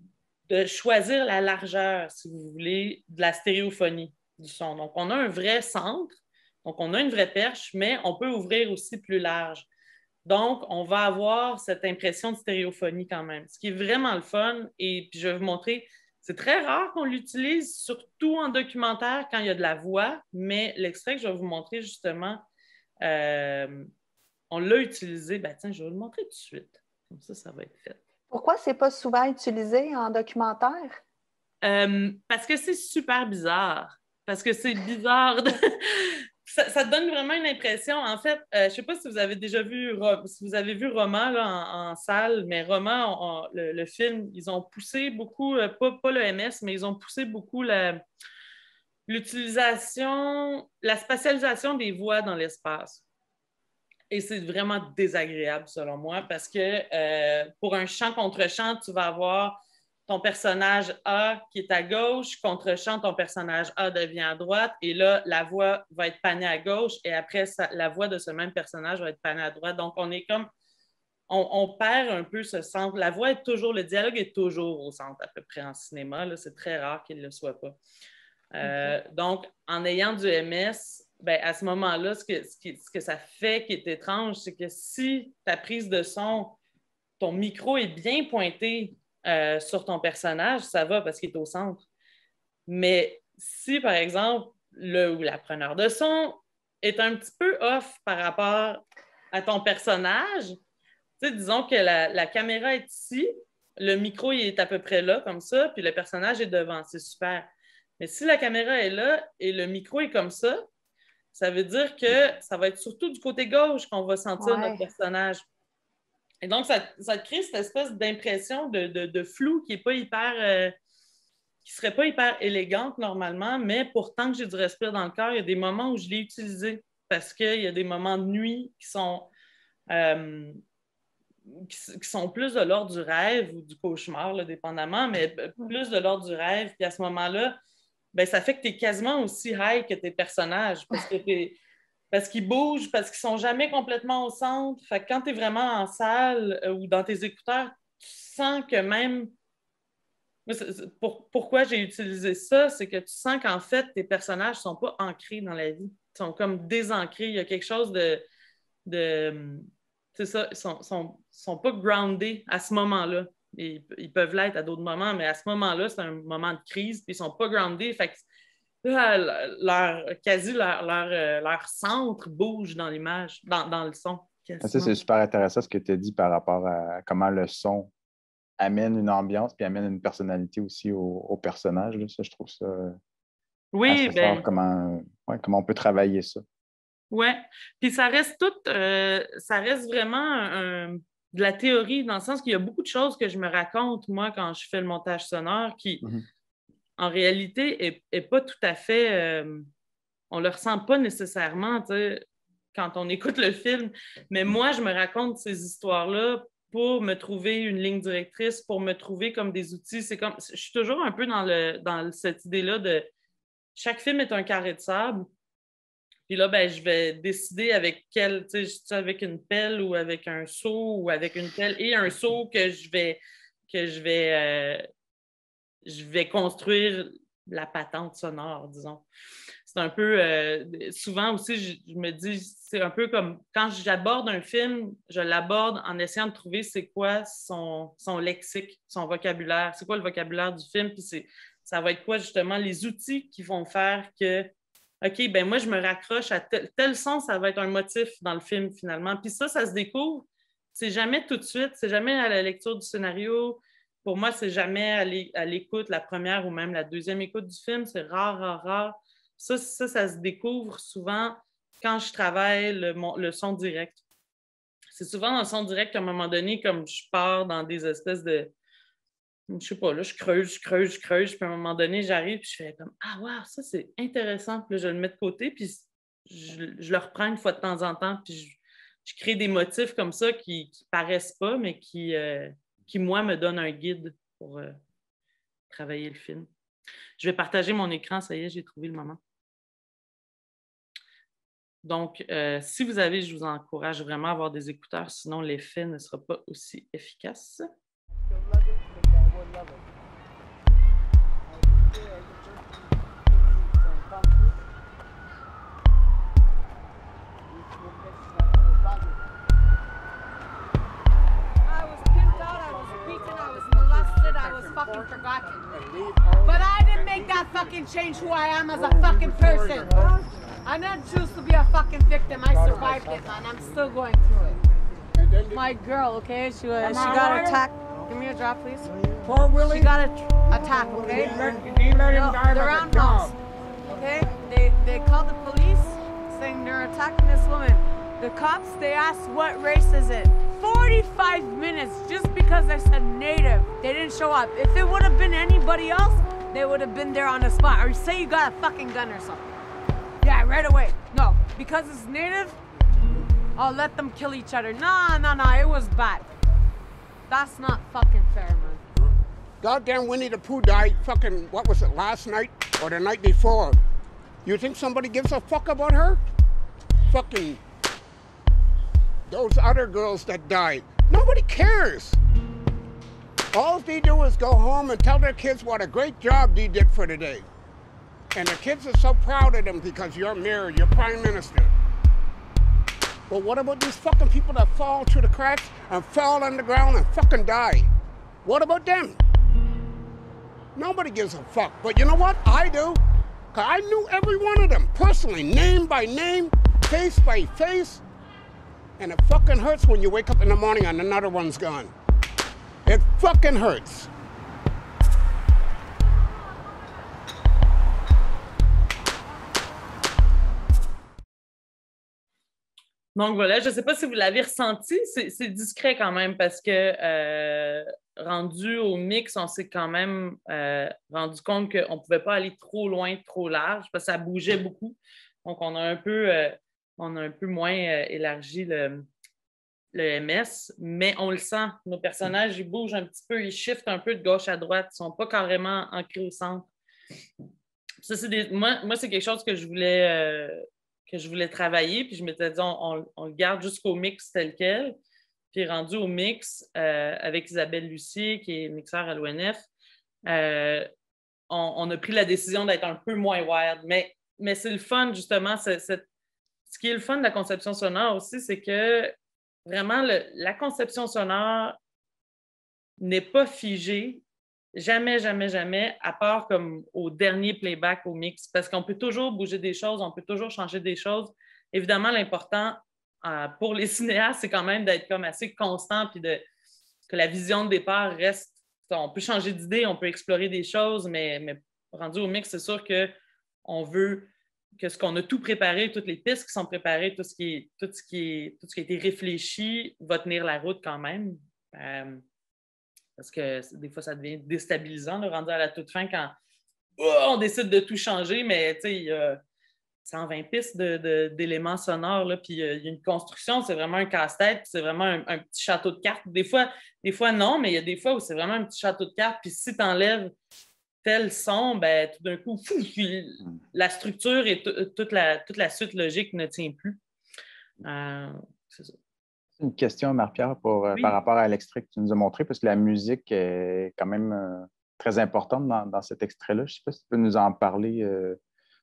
de choisir la largeur, si vous voulez, de la stéréophonie du son. Donc, on a un vrai centre, donc on a une vraie perche, mais on peut ouvrir aussi plus large. Donc, on va avoir cette impression de stéréophonie quand même, ce qui est vraiment le fun. Et puis, je vais vous montrer, c'est très rare qu'on l'utilise, surtout en documentaire quand il y a de la voix, mais l'extrait que je vais vous montrer justement, euh, on l'a utilisé. Ben, tiens, je vais vous le montrer tout de suite. Comme ça, ça va être fait. Pourquoi c'est pas souvent utilisé en documentaire? Euh, parce que c'est super bizarre. Parce que c'est bizarre. De... ça, donne vraiment une impression. En fait, euh, je ne sais pas si vous avez déjà vu, si vous avez vu Roman en, salle, mais Roman, le, film, ils ont poussé beaucoup, euh, pas, le MS, mais ils ont poussé beaucoup l'utilisation, la, spatialisation des voix dans l'espace. Et c'est vraiment désagréable selon moi parce que euh, pour un chant contre chant, tu vas avoir ton personnage A qui est à gauche, contre-champ, ton personnage A devient à droite, et là, la voix va être panée à gauche, et après, la voix de ce même personnage va être panée à droite. Donc, on est comme, on, perd un peu ce centre. La voix est toujours, le dialogue est toujours au centre à peu près en cinéma. C'est très rare qu'il ne le soit pas. Euh, donc, en ayant du MS, ben, à ce moment-là, ce ce que ça fait qui est étrange, c'est que si ta prise de son, ton micro est bien pointé euh, sur ton personnage, ça va parce qu'il est au centre. Mais si, par exemple, le ou la preneur de son est un petit peu off par rapport à ton personnage, disons que la, caméra est ici, le micro il est à peu près là, comme ça, puis le personnage est devant, c'est super. Mais si la caméra est là et le micro est comme ça, ça veut dire que ça va être surtout du côté gauche qu'on va sentir notre personnage. Et donc, ça, te crée cette espèce d'impression de, flou qui est pas hyper. Euh, qui serait pas hyper élégante normalement, mais pourtant que j'ai du respire dans le cœur. il y a des moments où je l'ai utilisé parce qu'il y a des moments de nuit qui sont, euh, qui, sont plus de l'ordre du rêve ou du cauchemar, dépendamment, mais plus de l'ordre du rêve. Puis à ce moment-là, ben, ça fait que tu es quasiment aussi high que tes personnages parce que parce qu'ils bougent, parce qu'ils sont jamais complètement au centre. Fait quand tu es vraiment en salle euh, ou dans tes écouteurs, tu sens que même. pourquoi j'ai utilisé ça, c'est que tu sens qu'en fait, tes personnages ne sont pas ancrés dans la vie. Ils sont comme désancrés. Il y a quelque chose de. c'est ça, ils sont, pas groundés à ce moment-là. Ils, peuvent l'être à d'autres moments, mais à ce moment-là, c'est un moment de crise, ils ne sont pas groundés leur, quasi euh, leur, centre bouge dans l'image, dans, le son. Ah, c'est super intéressant ce que tu as dit par rapport à comment le son amène une ambiance puis amène une personnalité aussi au, personnage. Ça, je trouve ça. Euh, oui, ben... comment, on peut travailler ça. Oui, puis ça reste tout, euh, ça reste vraiment de la théorie dans le sens qu'il y a beaucoup de choses que je me raconte, moi, quand je fais le montage sonore qui. Mm-hmm en réalité, est, pas tout à fait. Euh, on le ressent pas nécessairement quand on écoute le film. Mais moi, je me raconte ces histoires-là pour me trouver une ligne directrice, pour me trouver comme des outils. C'est comme. Je suis toujours un peu dans, le, dans cette idée-là de chaque film est un carré de sable. Puis là, ben, je vais décider avec quel, tu sais, avec une pelle ou avec un seau ou avec une pelle et un seau que je vais, que je vais euh, je vais construire la patente sonore, disons. C'est un peu, euh, souvent aussi, je, me dis, c'est un peu comme quand j'aborde un film, je l'aborde en essayant de trouver c'est quoi son, lexique, son vocabulaire, c'est quoi le vocabulaire du film, puis ça va être quoi justement les outils qui vont faire que, OK, ben moi, je me raccroche à tel son, ça va être un motif dans le film finalement. Puis ça, ça se découvre, c'est jamais tout de suite, c'est jamais à la lecture du scénario, pour moi, c'est jamais à l'écoute, la première ou même la deuxième écoute du film. C'est rare, rare, rare. Ça, ça, se découvre souvent quand je travaille le, son direct. C'est souvent dans le son direct qu'à un moment donné, comme je pars dans des espèces de. Je sais pas, là, je creuse, je creuse, je creuse. Puis à un moment donné, j'arrive, puis je fais comme Ah, waouh, ça, c'est intéressant. Puis là, je le mets de côté, puis je, le reprends une fois de temps en temps. Puis je, crée des motifs comme ça qui, ne paraissent pas, mais qui. Euh, qui, moi, me donne un guide pour euh, travailler le film. Je vais partager mon écran, ça y est, j'ai trouvé le moment. Donc, euh, si vous avez, je vous encourage vraiment à avoir des écouteurs, sinon l'effet ne sera pas aussi efficace. fucking. But I didn't make that fucking change who I am as a fucking person. I didn't choose to be a fucking victim. I survived it, man. I'm still going through it. My girl, okay? She was. she got attacked. Give me a drop, please. Oh, Poor Willie. She got a attack, okay? the Okay? They they called the police saying they're attacking this woman. The cops they asked what race is it. 45 minutes just because I said native. They didn't show up. If it would have been anybody else, they would have been there on the spot. Or say you got a fucking gun or something. Yeah, right away. No, because it's native, I'll let them kill each other. Nah, nah, nah, it was bad. That's not fucking fair, man. Goddamn Winnie the Pooh died fucking, what was it, last night or the night before? You think somebody gives a fuck about her? Fucking those other girls that died. Nobody cares. All they do is go home and tell their kids what a great job they did for today, And the kids are so proud of them because you're mayor, you're prime minister. But what about these fucking people that fall through the cracks and fall on the ground and fucking die? What about them? Nobody gives a fuck. But you know what? I do. Cause I knew every one of them personally, name by name, face by face. And it fucking hurts when you wake up in the morning and another one's gone. It fucking hurts. Donc voilà, je ne sais pas si vous l'avez ressenti, c'est discret quand même parce que euh, rendu au mix, on s'est quand même euh, rendu compte qu'on ne pouvait pas aller trop loin, trop large parce que ça bougeait beaucoup. Donc on a un peu euh, on a un peu moins euh, élargi le, MS, mais on le sent. Nos personnages, ils bougent un petit peu, ils shiftent un peu de gauche à droite, ils ne sont pas carrément ancrés au centre. c'est moi, c'est quelque chose que je voulais, euh, que je voulais travailler, puis je m'étais dit, on, le garde jusqu'au mix tel quel. Puis rendu au mix euh, avec Isabelle Lucie, qui est mixeur à l'ONF, on, a pris la décision d'être un peu moins wild, mais mais c'est le fun, justement, cette, ce qui est le fun de la conception sonore aussi, c'est que vraiment, la conception sonore n'est pas figée, jamais, jamais, jamais, à part comme au dernier playback, au mix, parce qu'on peut toujours bouger des choses, on peut toujours changer des choses. Évidemment, l'important euh, pour les cinéastes, c'est quand même d'être comme assez constant, puis de, que la vision de départ reste. On peut changer d'idée, on peut explorer des choses, mais, mais rendu au mix, c'est sûr qu'on veut que ce qu'on a tout préparé, toutes les pistes qui sont préparées, tout ce qui, tout ce qui, tout ce qui a été réfléchi va tenir la route quand même. Euh, parce que des fois, ça devient déstabilisant, de rendre à la toute fin, quand oh, on décide de tout changer, mais il y a 120 pistes d'éléments sonores, puis euh, il y a une construction, c'est vraiment un casse-tête, c'est vraiment un, petit château de cartes. Des fois, des fois, non, mais il y a des fois où c'est vraiment un petit château de cartes, puis si tu enlèves tel son, ben, tout d'un coup, hmm. la structure et toute la, toute la suite logique ne tient plus. Euh, ça. Une question, Marc-Pierre, euh, par rapport à l'extrait que tu nous as montré, parce que la musique est quand même euh, très importante dans, cet extrait-là. Je ne sais pas si tu peux nous en parler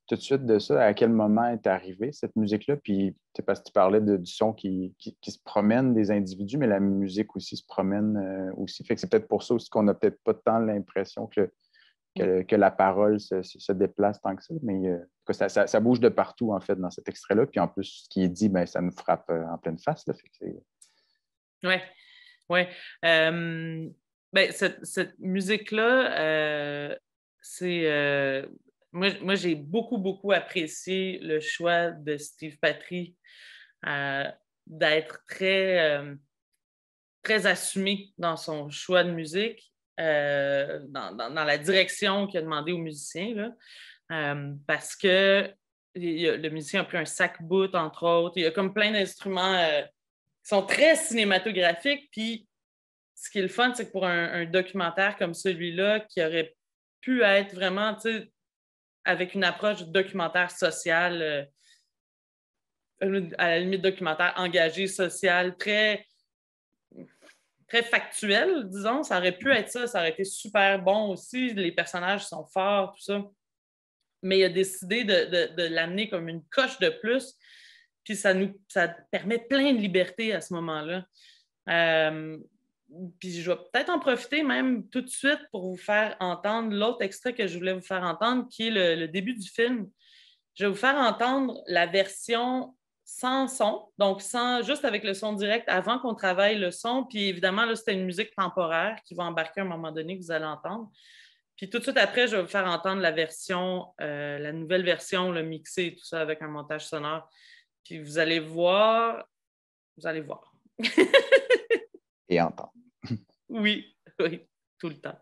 tout de suite de ça. À quel moment est arrivée cette musique-là? Puis, parce que tu parlais du son qui, se promène des individus, mais la musique aussi se promène aussi. Fait que c'est peut-être pour ça aussi qu'on n'a peut-être pas tant l'impression que que, la parole se, déplace tant que ça. Mais euh, ça, bouge de partout, en fait, dans cet extrait-là. Puis en plus, ce qui est dit, bien, ça nous frappe euh, en pleine face. Oui, oui. Ouais. Euh, ben, cette, musique-là, c'est. moi, j'ai beaucoup, beaucoup apprécié le choix de Steve Patry d'être très, très assumé dans son choix de musique euh, dans, la direction qu'il a demandé aux musiciens. Euh, parce que le musicien a pris un sac boot, entre autres. Il y a comme plein d'instruments euh, qui sont très cinématographiques. Puis ce qui est le fun, c'est que pour un, documentaire comme celui-là, qui aurait pu être vraiment avec une approche documentaire sociale, à la limite documentaire engagé, social, très factuel, disons. Ça aurait pu être ça, ça aurait été super bon aussi. Les personnages sont forts, tout ça. Mais il a décidé de, l'amener comme une coche de plus. Puis ça nous ça permet plein de liberté à ce moment-là. Euh, puis je vais peut-être en profiter même tout de suite pour vous faire entendre l'autre extrait que je voulais vous faire entendre, qui est le début du film. Je vais vous faire entendre la version sans son, donc sans, juste avec le son direct avant qu'on travaille le son. Puis évidemment, là, c'était une musique temporaire qui va embarquer à un moment donné que vous allez entendre. Puis tout de suite après, je vais vous faire entendre la version, euh, la nouvelle version, le mixé, tout ça avec un montage sonore. Puis vous allez voir, vous allez voir. Et entendre. Oui, oui, tout le temps.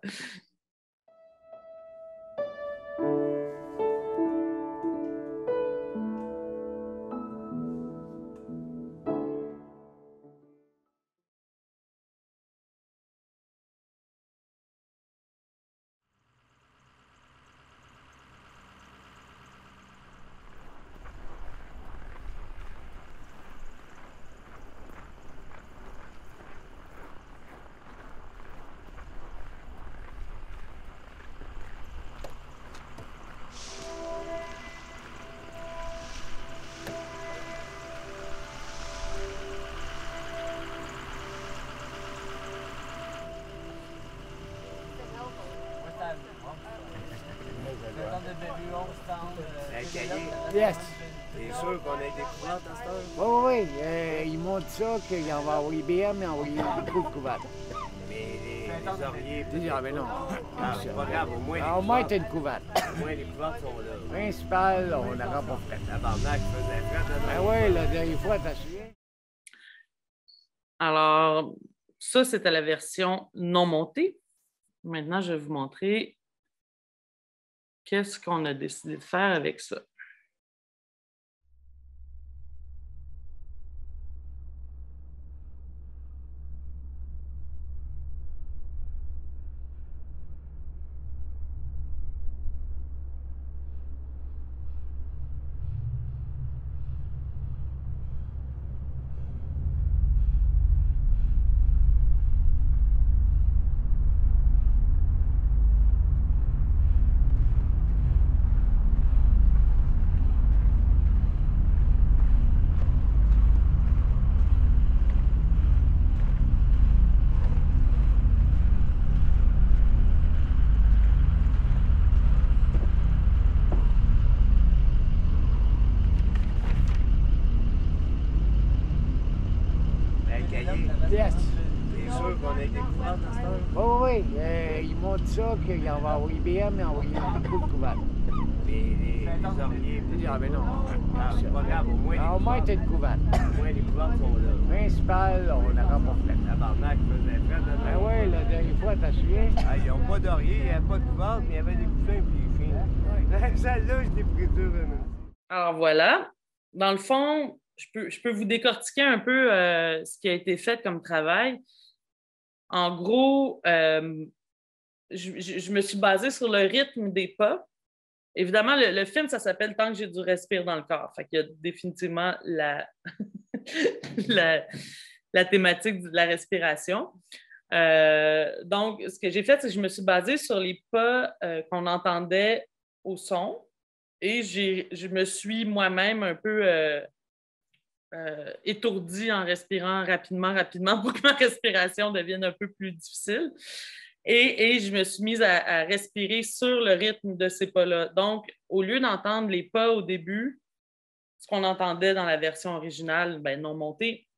non. Ah, ah, c'est pas grave, au moins. Ah, au moins, t'es une couverte. Au moins, les couvertes sont là. Principal, on n'aura pas fait. Tabarnak, fret. Ben oui, la dernière fois, t'as suivi. Alors, ça, c'était la version non montée. Maintenant, je vais vous montrer qu'est-ce qu'on a décidé de faire avec ça. IBM a envoyé beaucoup de Mais Les, orniers, Ah, mais non. Ah, c'est pas grave, au moins. Ah, au moins, t'as une couvade. Au moins, les couvertes sont là. Principal, on la remporté. La barnaque faisait très de Ben oui, la dernière fois, t'as suivi. Ah, ils n'ont pas d'orier, il n'y avait pas de couvade, mais il y avait des coussins et des filles. Celle-là, je l'ai pris dur, Alors voilà. Dans le fond, je peux, je peux vous décortiquer un peu euh, ce qui a été fait comme travail. En gros, euh, je, me suis basée sur le rythme des pas. Évidemment, le, film, ça s'appelle Tant que j'ai du respire dans le corps. Fait qu'il y a définitivement la, thématique de la respiration. Euh, donc, ce que j'ai fait, c'est que je me suis basée sur les pas euh, qu'on entendait au son et je me suis moi-même un peu euh, étourdie en respirant rapidement, rapidement pour que ma respiration devienne un peu plus difficile. Et, je me suis mise à, respirer sur le rythme de ces pas-là. Donc, au lieu d'entendre les pas au début, ce qu'on entendait dans la version originale, ben, non montée,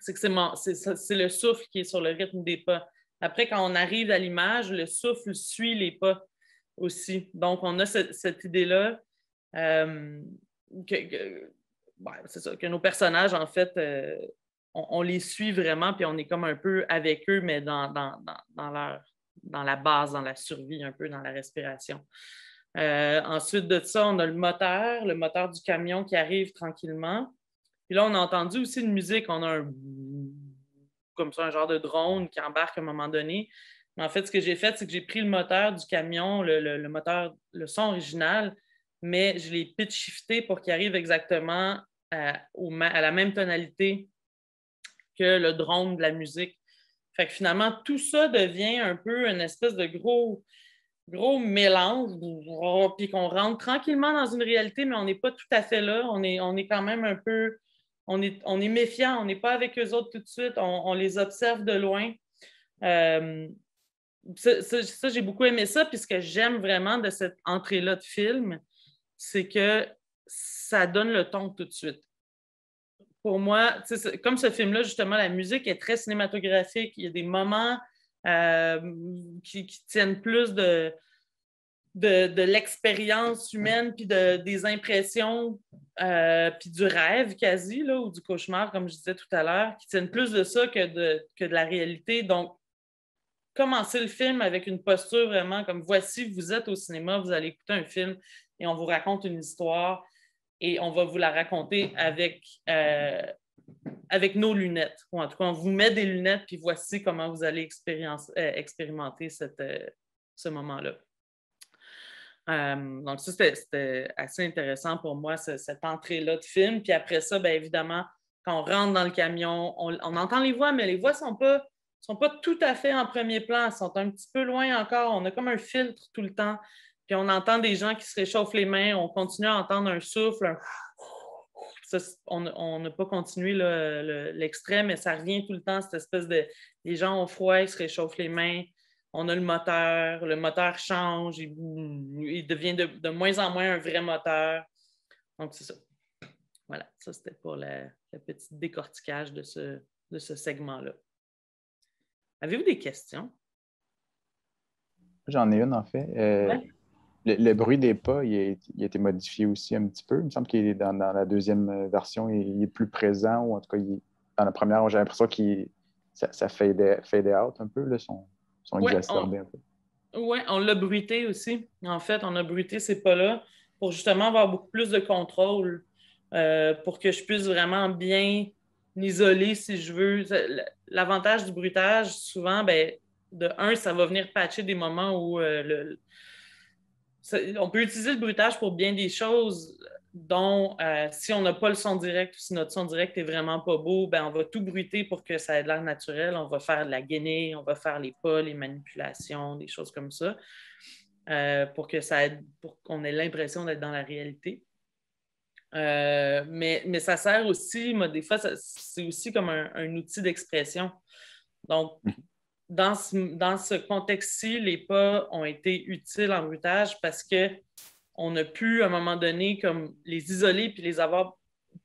c'est que c'est le souffle qui est sur le rythme des pas. Après, quand on arrive à l'image, le souffle suit les pas aussi. Donc, on a cette idée-là euh, ben, que, nos personnages, en fait, euh, on, les suit vraiment, puis on est comme un peu avec eux, mais dans, leur, dans la base, dans la survie, un peu dans la respiration. Euh, ensuite de ça, on a le moteur, le moteur du camion qui arrive tranquillement. Puis là, on a entendu aussi une musique. On a un comme ça, un genre de drone qui embarque à un moment donné. Mais en fait, ce que j'ai fait, c'est que j'ai pris le moteur du camion, le, moteur, le son original, mais je l'ai pitch shifté pour qu'il arrive exactement au, à la même tonalité que le drone de la musique. Fait que finalement, tout ça devient un peu une espèce de gros, gros mélange, puis qu'on rentre tranquillement dans une réalité, mais on n'est pas tout à fait là. On est, on est quand même un peu, on est, on est méfiant, on n'est pas avec eux autres tout de suite, on, les observe de loin. Euh, ça, ça j'ai beaucoup aimé ça. Puis ce que j'aime vraiment de cette entrée-là de film, c'est que ça donne le ton tout de suite pour moi, comme ce film-là, justement, la musique est très cinématographique. Il y a des moments euh, qui, tiennent plus de, l'expérience humaine, puis des impressions, euh, puis du rêve quasi, là, ou du cauchemar, comme je disais tout à l'heure, qui tiennent plus de ça que de, que de la réalité. Donc, commencer le film avec une posture vraiment comme voici, vous êtes au cinéma, vous allez écouter un film et on vous raconte une histoire et on va vous la raconter avec, euh, avec nos lunettes. en tout cas, on vous met des lunettes, puis voici comment vous allez euh, expérimenter euh, ce moment-là. donc, ça, c'était assez intéressant pour moi, cette entrée-là de film. Puis après ça, bien évidemment, quand on rentre dans le camion, on, entend les voix, mais les voix ne sont pas, sont pas tout à fait en premier plan, elles sont un petit peu loin encore. On a comme un filtre tout le temps. Puis on entend des gens qui se réchauffent les mains, on continue à entendre un souffle, on n'a pas continué l'extrême, mais ça revient tout le temps, cette espèce de... Les gens ont froid, ils se réchauffent les mains, on a le moteur, le moteur change, il, devient de, moins en moins un vrai moteur. Donc, c'est ça. Voilà, ça c'était pour le petit décortiquage de ce, de ce segment-là. Avez-vous des questions? J'en ai une, en fait. Euh, le, bruit des pas, il, a été modifié aussi un petit peu. Il me semble qu'il est dans, la deuxième euh, version, il, est plus présent, ou en tout cas, dans la première, j'ai l'impression que ça, ça fade, fade, out un peu, son, son peu. Oui, on l'a bruité aussi. En fait, on a bruité ces pas-là pour justement avoir beaucoup plus de contrôle, euh, pour que je puisse vraiment bien isoler si je veux. L'avantage du bruitage, souvent, ben, de un, ça va venir patcher des moments où euh, le on peut utiliser le bruitage pour bien des choses, dont euh, si on n'a pas le son direct, ou si notre son direct est vraiment pas beau, ben, on va tout bruiter pour que ça ait l'air naturel. On va faire de la gainée, on va faire les pas, les manipulations, des choses comme ça, euh, pour que ça aide, pour qu'on ait l'impression d'être dans la réalité. Euh, mais, ça sert aussi, des fois, c'est aussi comme un, un outil d'expression. Donc, dans ce, contexte-ci, les pas ont été utiles en routage parce qu'on a pu, à un moment donné, comme les isoler puis les avoir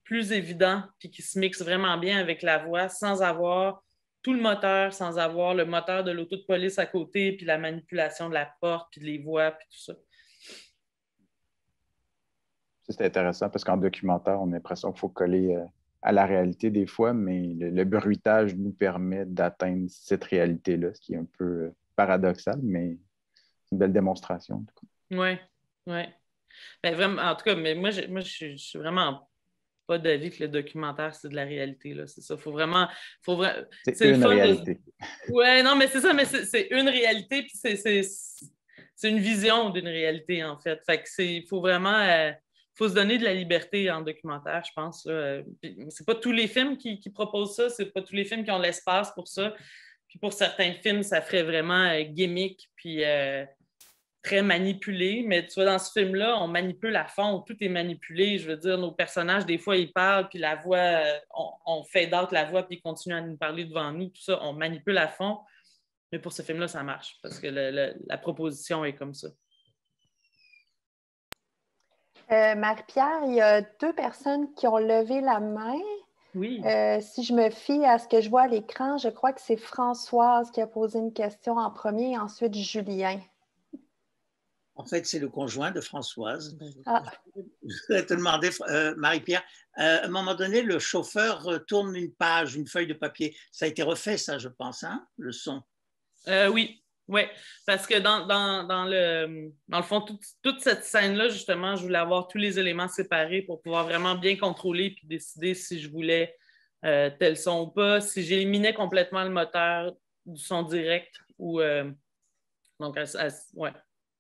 plus évidents, puis qui se mixent vraiment bien avec la voix sans avoir tout le moteur, sans avoir le moteur de l'auto de police à côté, puis la manipulation de la porte, puis les voix, puis tout ça. C'était intéressant parce qu'en documentaire, on a l'impression qu'il faut coller euh, à la réalité des fois, mais le, bruitage nous permet d'atteindre cette réalité-là, ce qui est un peu euh, paradoxal, mais c'est une belle démonstration. En tout Ouais, ouais. Ben, en tout cas, mais moi, je, moi, suis vraiment pas d'avis que le documentaire, c'est de la réalité. Là. C'est ça. Faut vraiment. Faut C'est, une réalité. Oui, Ouais, non, mais c'est ça, mais c'est, une réalité, puis c'est, une vision d'une réalité, en fait. Fait que c'est. Faut vraiment. Euh, faut se donner de la liberté en documentaire, je pense. Ce n'est pas tous les films qui, proposent ça, c'est pas tous les films qui ont l'espace pour ça. Puis pour certains films, ça ferait vraiment euh, gimmick, puis euh, très manipulé. Mais tu vois, dans ce film-là, on manipule à fond, tout est manipulé. Je veux dire, nos personnages, des fois, ils parlent, puis la voix, euh, on, fait d'autres la voix, puis ils continuent à nous parler devant nous, tout ça, on manipule à fond. Mais pour ce film-là, ça marche, parce que la proposition est comme ça. Euh, Marie-Pierre, il y a deux personnes qui ont levé la main. Oui. Euh, si je me fie à ce que je vois à l'écran, je crois que c'est Françoise qui a posé une question en premier et ensuite Julien. En fait, c'est le conjoint de Françoise. Ah. Je vais te demander, euh, Marie-Pierre, à un moment donné, le chauffeur tourne une page, une feuille de papier. Ça a été refait, ça, je pense, hein, le son. oui, oui, parce que dans, le, dans le fond, toute cette scène-là, justement, je voulais avoir tous les éléments séparés pour pouvoir vraiment bien contrôler et décider si je voulais euh, tel son ou pas, si j'éliminais complètement le moteur du son direct ou. Euh, donc, oui,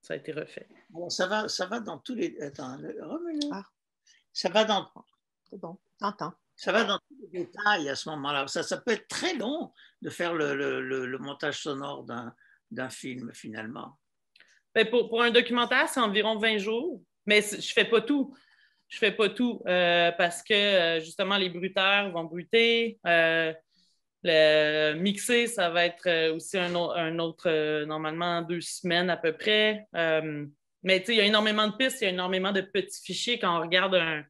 ça a été refait. ça va, dans tous les. Attends, le... Ah. Ça va dans. C'est bon, Ça va dans tous les détails à ce moment-là. Ça, peut être très long de faire le, le montage sonore d'un d'un film finalement. Mais ben, pour, un documentaire, c'est environ 20 jours, mais je ne fais pas tout. Je fais pas tout euh, parce que euh, justement, les bruteurs vont bruter. Euh, le mixer, ça va être aussi un, autre, normalement, deux semaines à peu près. mais il y a énormément de pistes, il y a énormément de petits fichiers quand on regarde un.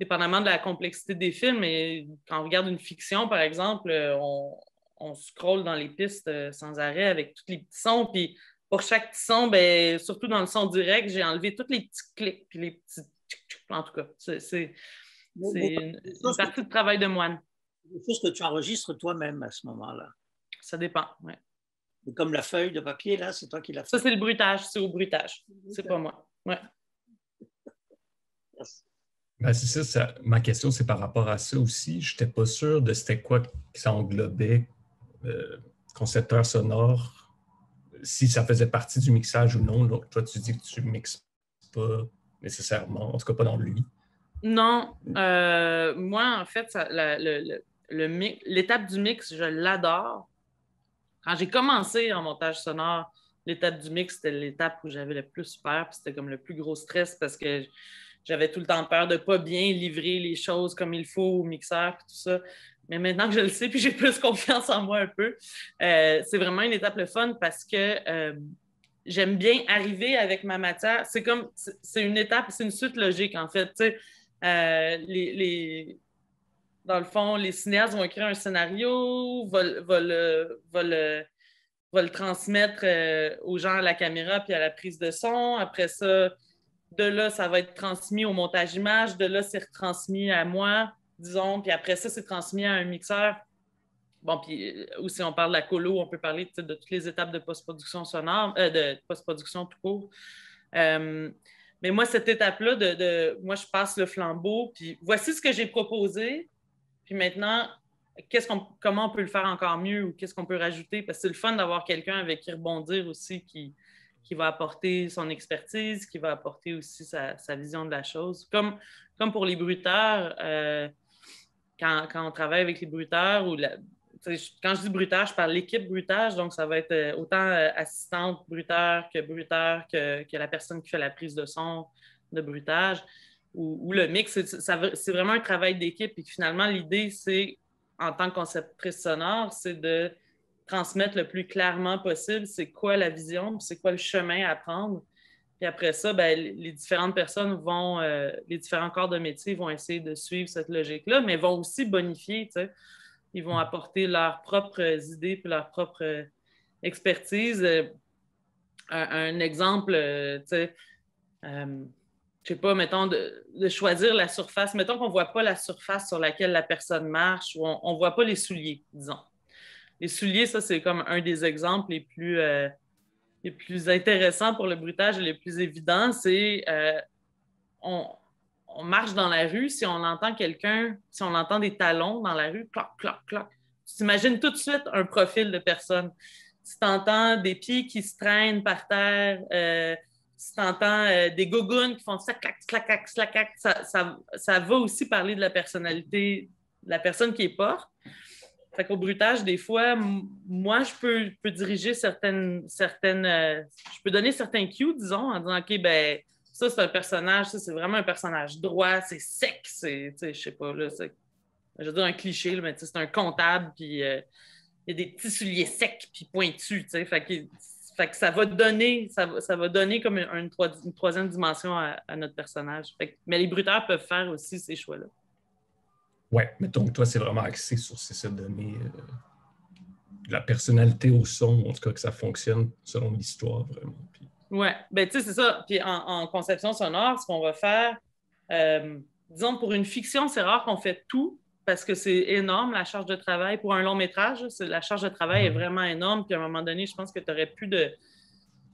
Dépendamment de la complexité des films, et quand on regarde une fiction, par exemple, on, on scrolle dans les pistes euh, sans arrêt avec tous les petits sons. Puis pour chaque petit son, ben, surtout dans le son direct, j'ai enlevé tous les petits clics, puis les petits en tout cas. C'est une, partie de travail de moine. Il faut que tu enregistres toi-même à ce moment-là. Ça dépend, oui. Comme la feuille de papier, là, c'est toi qui l'as fait. Ça, c'est le bruitage, c'est au bruitage. C'est pas moi. Ouais. Ben, c'est ça, ma question, c'est par rapport à ça aussi. Je n'étais pas sûr de c'était quoi que ça euh, concepteur sonore, si ça faisait partie du mixage ou non. Donc, toi, tu dis que tu mixes pas nécessairement, en tout cas pas dans lui. Non, euh, moi, en fait, l'étape du mix, je l'adore. Quand j'ai commencé en montage sonore, l'étape du mix, c'était l'étape où j'avais le plus peur, puis c'était comme le plus gros stress parce que j'avais tout le temps peur de pas bien livrer les choses comme il faut au mixeur, et tout ça. Mais maintenant que je le sais, puis j'ai plus confiance en moi un peu, euh, c'est vraiment une étape le fun parce que euh, j'aime bien arriver avec ma matière. C'est comme, c'est une étape, c'est une suite logique en fait. Euh, dans le fond, les cinéastes vont écrire un scénario, vont, le, vont le, transmettre aux gens à la caméra puis à la prise de son. Après ça, de là, ça va être transmis au montage image, de là, c'est retransmis à moi disons, puis après ça, c'est transmis à un mixeur. Bon, puis, euh, ou si on parle de la colo, on peut parler de toutes les étapes de post-production sonore, euh, de post-production tout court. Euh, mais moi, cette étape-là, de, moi, je passe le flambeau, puis voici ce que j'ai proposé, puis maintenant, quest qu'on, comment on peut le faire encore mieux ou qu'est-ce qu'on peut rajouter? Parce que c'est le fun d'avoir quelqu'un avec qui rebondir aussi, qui, qui va apporter son expertise, qui va apporter aussi sa, vision de la chose. Comme, comme pour les bruteurs quand, on travaille avec les bruteurs ou quand je dis bruitage, je parle l'équipe brutage, donc ça va être euh, autant euh, assistante bruteur que bruteur que, la personne qui fait la prise de son de bruitage ou, le mix. C'est vraiment un travail d'équipe et finalement, l'idée, c'est en tant que conceptrice sonore, c'est de transmettre le plus clairement possible c'est quoi la vision, c'est quoi le chemin à prendre et après ça, ben, les différentes personnes vont, euh, les différents corps de métier vont essayer de suivre cette logique-là, mais vont aussi bonifier. Tu Ils vont apporter leurs propres idées puis leur propre expertise. Euh, un, exemple, euh, tu sais, sais pas, mettons, de, choisir la surface. Mettons qu'on ne voit pas la surface sur laquelle la personne marche ou on ne voit pas les souliers, disons. Les souliers, ça, c'est comme un des exemples les plus, les plus intéressants pour le bruitage et les plus évidents, c'est euh, on, marche dans la rue, si on entend quelqu'un, si on entend des talons dans la rue, cloc, cloc, cloc, tu t'imagines tout de suite un profil de personne. Si tu entends des pieds qui se traînent par terre, si euh, tu entends euh, des gougounes qui font ça, clac, clac, clac, clac, ça, ça, ça va aussi parler de la personnalité de la personne qui est porte. Fait qu'au bruitage, des fois, moi, je peux, diriger certaines. certaines euh, je peux donner certains cues, disons, en disant OK, ben ça, c'est un personnage, ça, c'est vraiment un personnage droit, c'est sec, c'est. Je sais pas, là, c'est. Je un cliché, mais c'est un comptable, puis euh, il y a des petits souliers secs, puis pointus, tu sais. ça va donner, ça va, donner comme une, troisième dimension à, notre personnage. mais les bruteurs peuvent faire aussi ces choix-là. Oui, mais donc toi, c'est vraiment axé sur ces données, euh, la personnalité au son, en tout cas que ça fonctionne selon l'histoire vraiment. Oui, ben tu sais, c'est ça. Puis en, conception sonore, ce qu'on va faire, euh, disons, pour une fiction, c'est rare qu'on fait tout parce que c'est énorme la charge de travail. Pour un long métrage, la charge de travail est mhm. vraiment énorme. Puis à un moment donné, je pense que tu n'aurais plus de.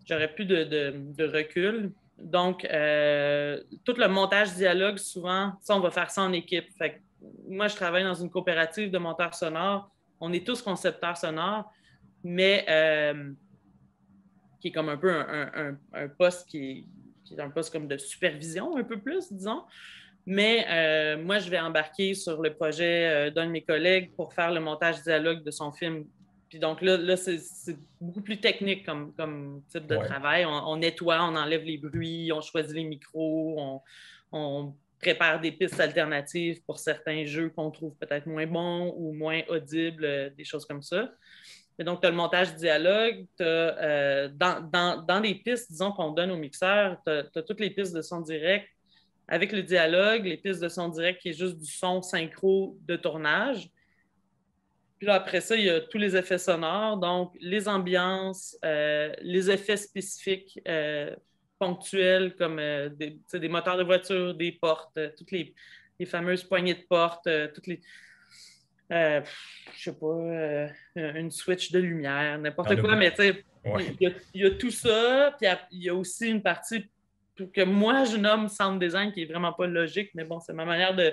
J'aurais plus de, recul. Donc, euh, tout le montage dialogue, souvent, ça, on va faire ça en équipe. Fait moi, je travaille dans une coopérative de monteurs sonores. On est tous concepteurs sonores, mais euh, qui est comme un peu un, poste qui un poste comme de supervision, un peu plus, disons. Mais euh, moi, je vais embarquer sur le projet euh, d'un de mes collègues pour faire le montage dialogue de son film. Puis donc là, là c'est beaucoup plus technique comme, comme type de travail. On, nettoie, on enlève les bruits, on choisit les micros, on, on prépare des pistes alternatives pour certains jeux qu'on trouve peut-être moins bons ou moins audibles, euh, des choses comme ça. et donc, tu as le montage dialogue, euh, dans, les pistes, disons, qu'on donne au mixeur, tu as, toutes les pistes de son direct avec le dialogue, les pistes de son direct qui est juste du son synchro de tournage. Puis après ça, il y a tous les effets sonores, donc les ambiances, euh, les effets spécifiques ponctuels comme euh, des, moteurs de voiture, des portes, euh, toutes les, fameuses poignées de porte, euh, toutes les. je sais pas, une switch de lumière, n'importe quoi, mais tu sais, il, y, a tout ça, puis il y a aussi une partie que moi je nomme sound design qui est vraiment pas logique, mais bon, c'est ma manière de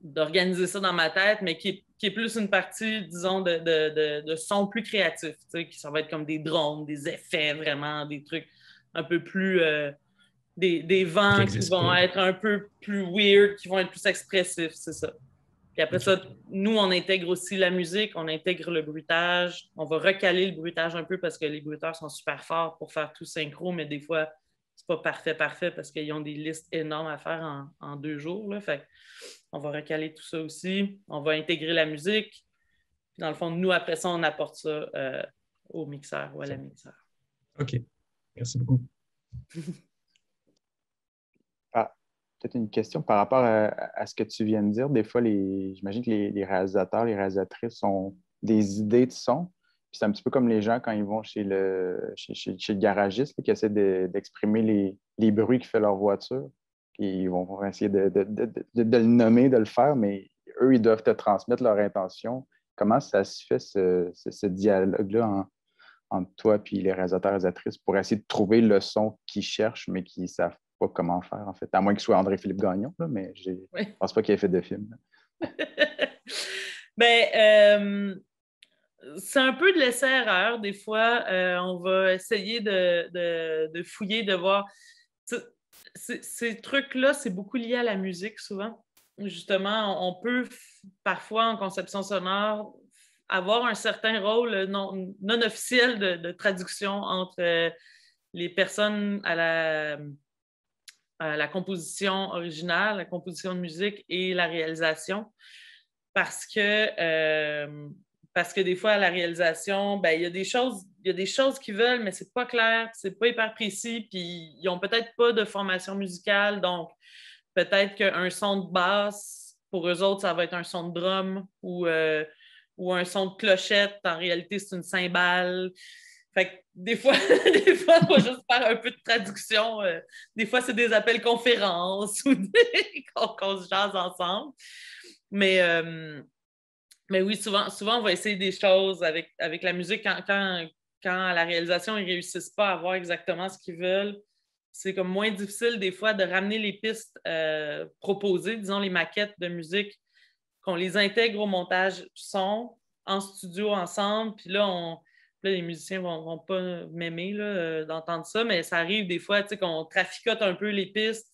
d'organiser ça dans ma tête, mais qui est, plus une partie, disons, de, de, son plus créatif, qui ça va être comme des drones, des effets, vraiment, des trucs un peu plus... Euh, des, vents qui, vont être un peu plus weird, qui vont être plus expressifs, c'est ça. Puis après ça, nous, on intègre aussi la musique, on intègre le bruitage, on va recaler le bruitage un peu parce que les bruiteurs sont super forts pour faire tout synchro, mais des fois, pas parfait, parfait parce qu'ils ont des listes énormes à faire en, deux jours. on va recaler tout ça aussi. On va intégrer la musique. dans le fond, nous, après ça, on apporte ça euh, au mixeur ou à la mixeur. OK. Merci beaucoup. Ah, peut-être une question par rapport à, ce que tu viens de dire. Des fois, j'imagine que les, les réalisateurs, les réalisatrices ont des idées de son, c'est un petit peu comme les gens quand ils vont chez le, garagiste qui essaient d'exprimer les, les, bruits qui fait leur voiture. ils vont essayer de, le nommer, de le faire, mais eux, ils doivent te transmettre leur intention. Comment ça se fait, ce, dialogue-là entre toi et les réalisateurs et réalisatrices pour essayer de trouver le son qu'ils cherchent, mais qu'ils ne savent pas comment faire, en fait. À moins que ce soit André-Philippe Gagnon, mais je ne pense pas qu'il ait fait de film. ben, euh, c'est un peu de l'essai-erreur. Des fois, euh, on va essayer de, fouiller, de voir. Ces trucs-là, c'est beaucoup lié à la musique souvent. Justement, on peut parfois en conception sonore avoir un certain rôle euh, non, officiel de, traduction entre euh, les personnes à la, la composition originale, la composition de musique et la réalisation. Parce que parce que des fois, à la réalisation, ben, il y a des choses, il des choses qu'ils veulent, mais c'est pas clair, c'est pas hyper précis, puis ils n'ont peut-être pas de formation musicale, donc peut-être qu'un son de basse, pour eux autres, ça va être un son de drum ou, euh, ou un son de clochette. En réalité, c'est une cymbale. Fait que des fois, des fois, on juste faire un peu de traduction. Euh, des fois, c'est des appels conférences ou des... qu'on se jase ensemble. Mais, euh, mais oui, souvent, souvent, on va essayer des choses avec, avec la musique. Quand, la réalisation, ils ne réussissent pas à avoir exactement ce qu'ils veulent, c'est comme moins difficile des fois de ramener les pistes euh, proposées, disons les maquettes de musique, qu'on les intègre au montage son, en studio ensemble. Puis là, on, les musiciens ne vont, vont, pas m'aimer euh, d'entendre ça, mais ça arrive des fois qu'on traficote un peu les pistes,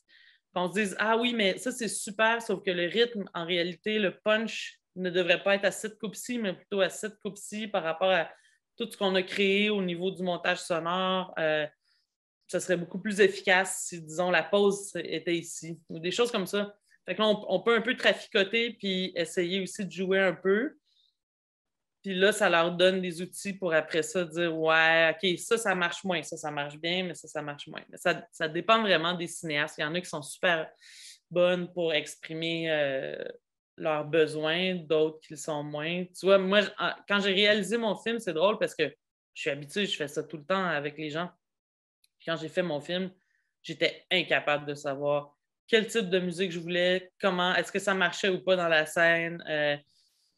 qu'on se dise Ah oui, mais ça c'est super, sauf que le rythme, en réalité, le punch, ne devrait pas être à cette coupe-ci, mais plutôt à cette coupe-ci par rapport à tout ce qu'on a créé au niveau du montage sonore. ça euh, serait beaucoup plus efficace si, disons, la pause était ici, ou des choses comme ça. Fait on, peut un peu traficoter puis essayer aussi de jouer un peu. Puis là, ça leur donne des outils pour après ça dire Ouais, OK, ça, ça marche moins, ça, ça marche bien, mais ça, ça marche moins. ça, dépend vraiment des cinéastes. Il y en a qui sont super bonnes pour exprimer euh, leurs besoins, d'autres qui sont moins. Tu vois, moi, quand j'ai réalisé mon film, c'est drôle parce que je suis habitué, je fais ça tout le temps avec les gens. quand j'ai fait mon film, j'étais incapable de savoir quel type de musique je voulais, comment, est-ce que ça marchait ou pas dans la scène. Euh,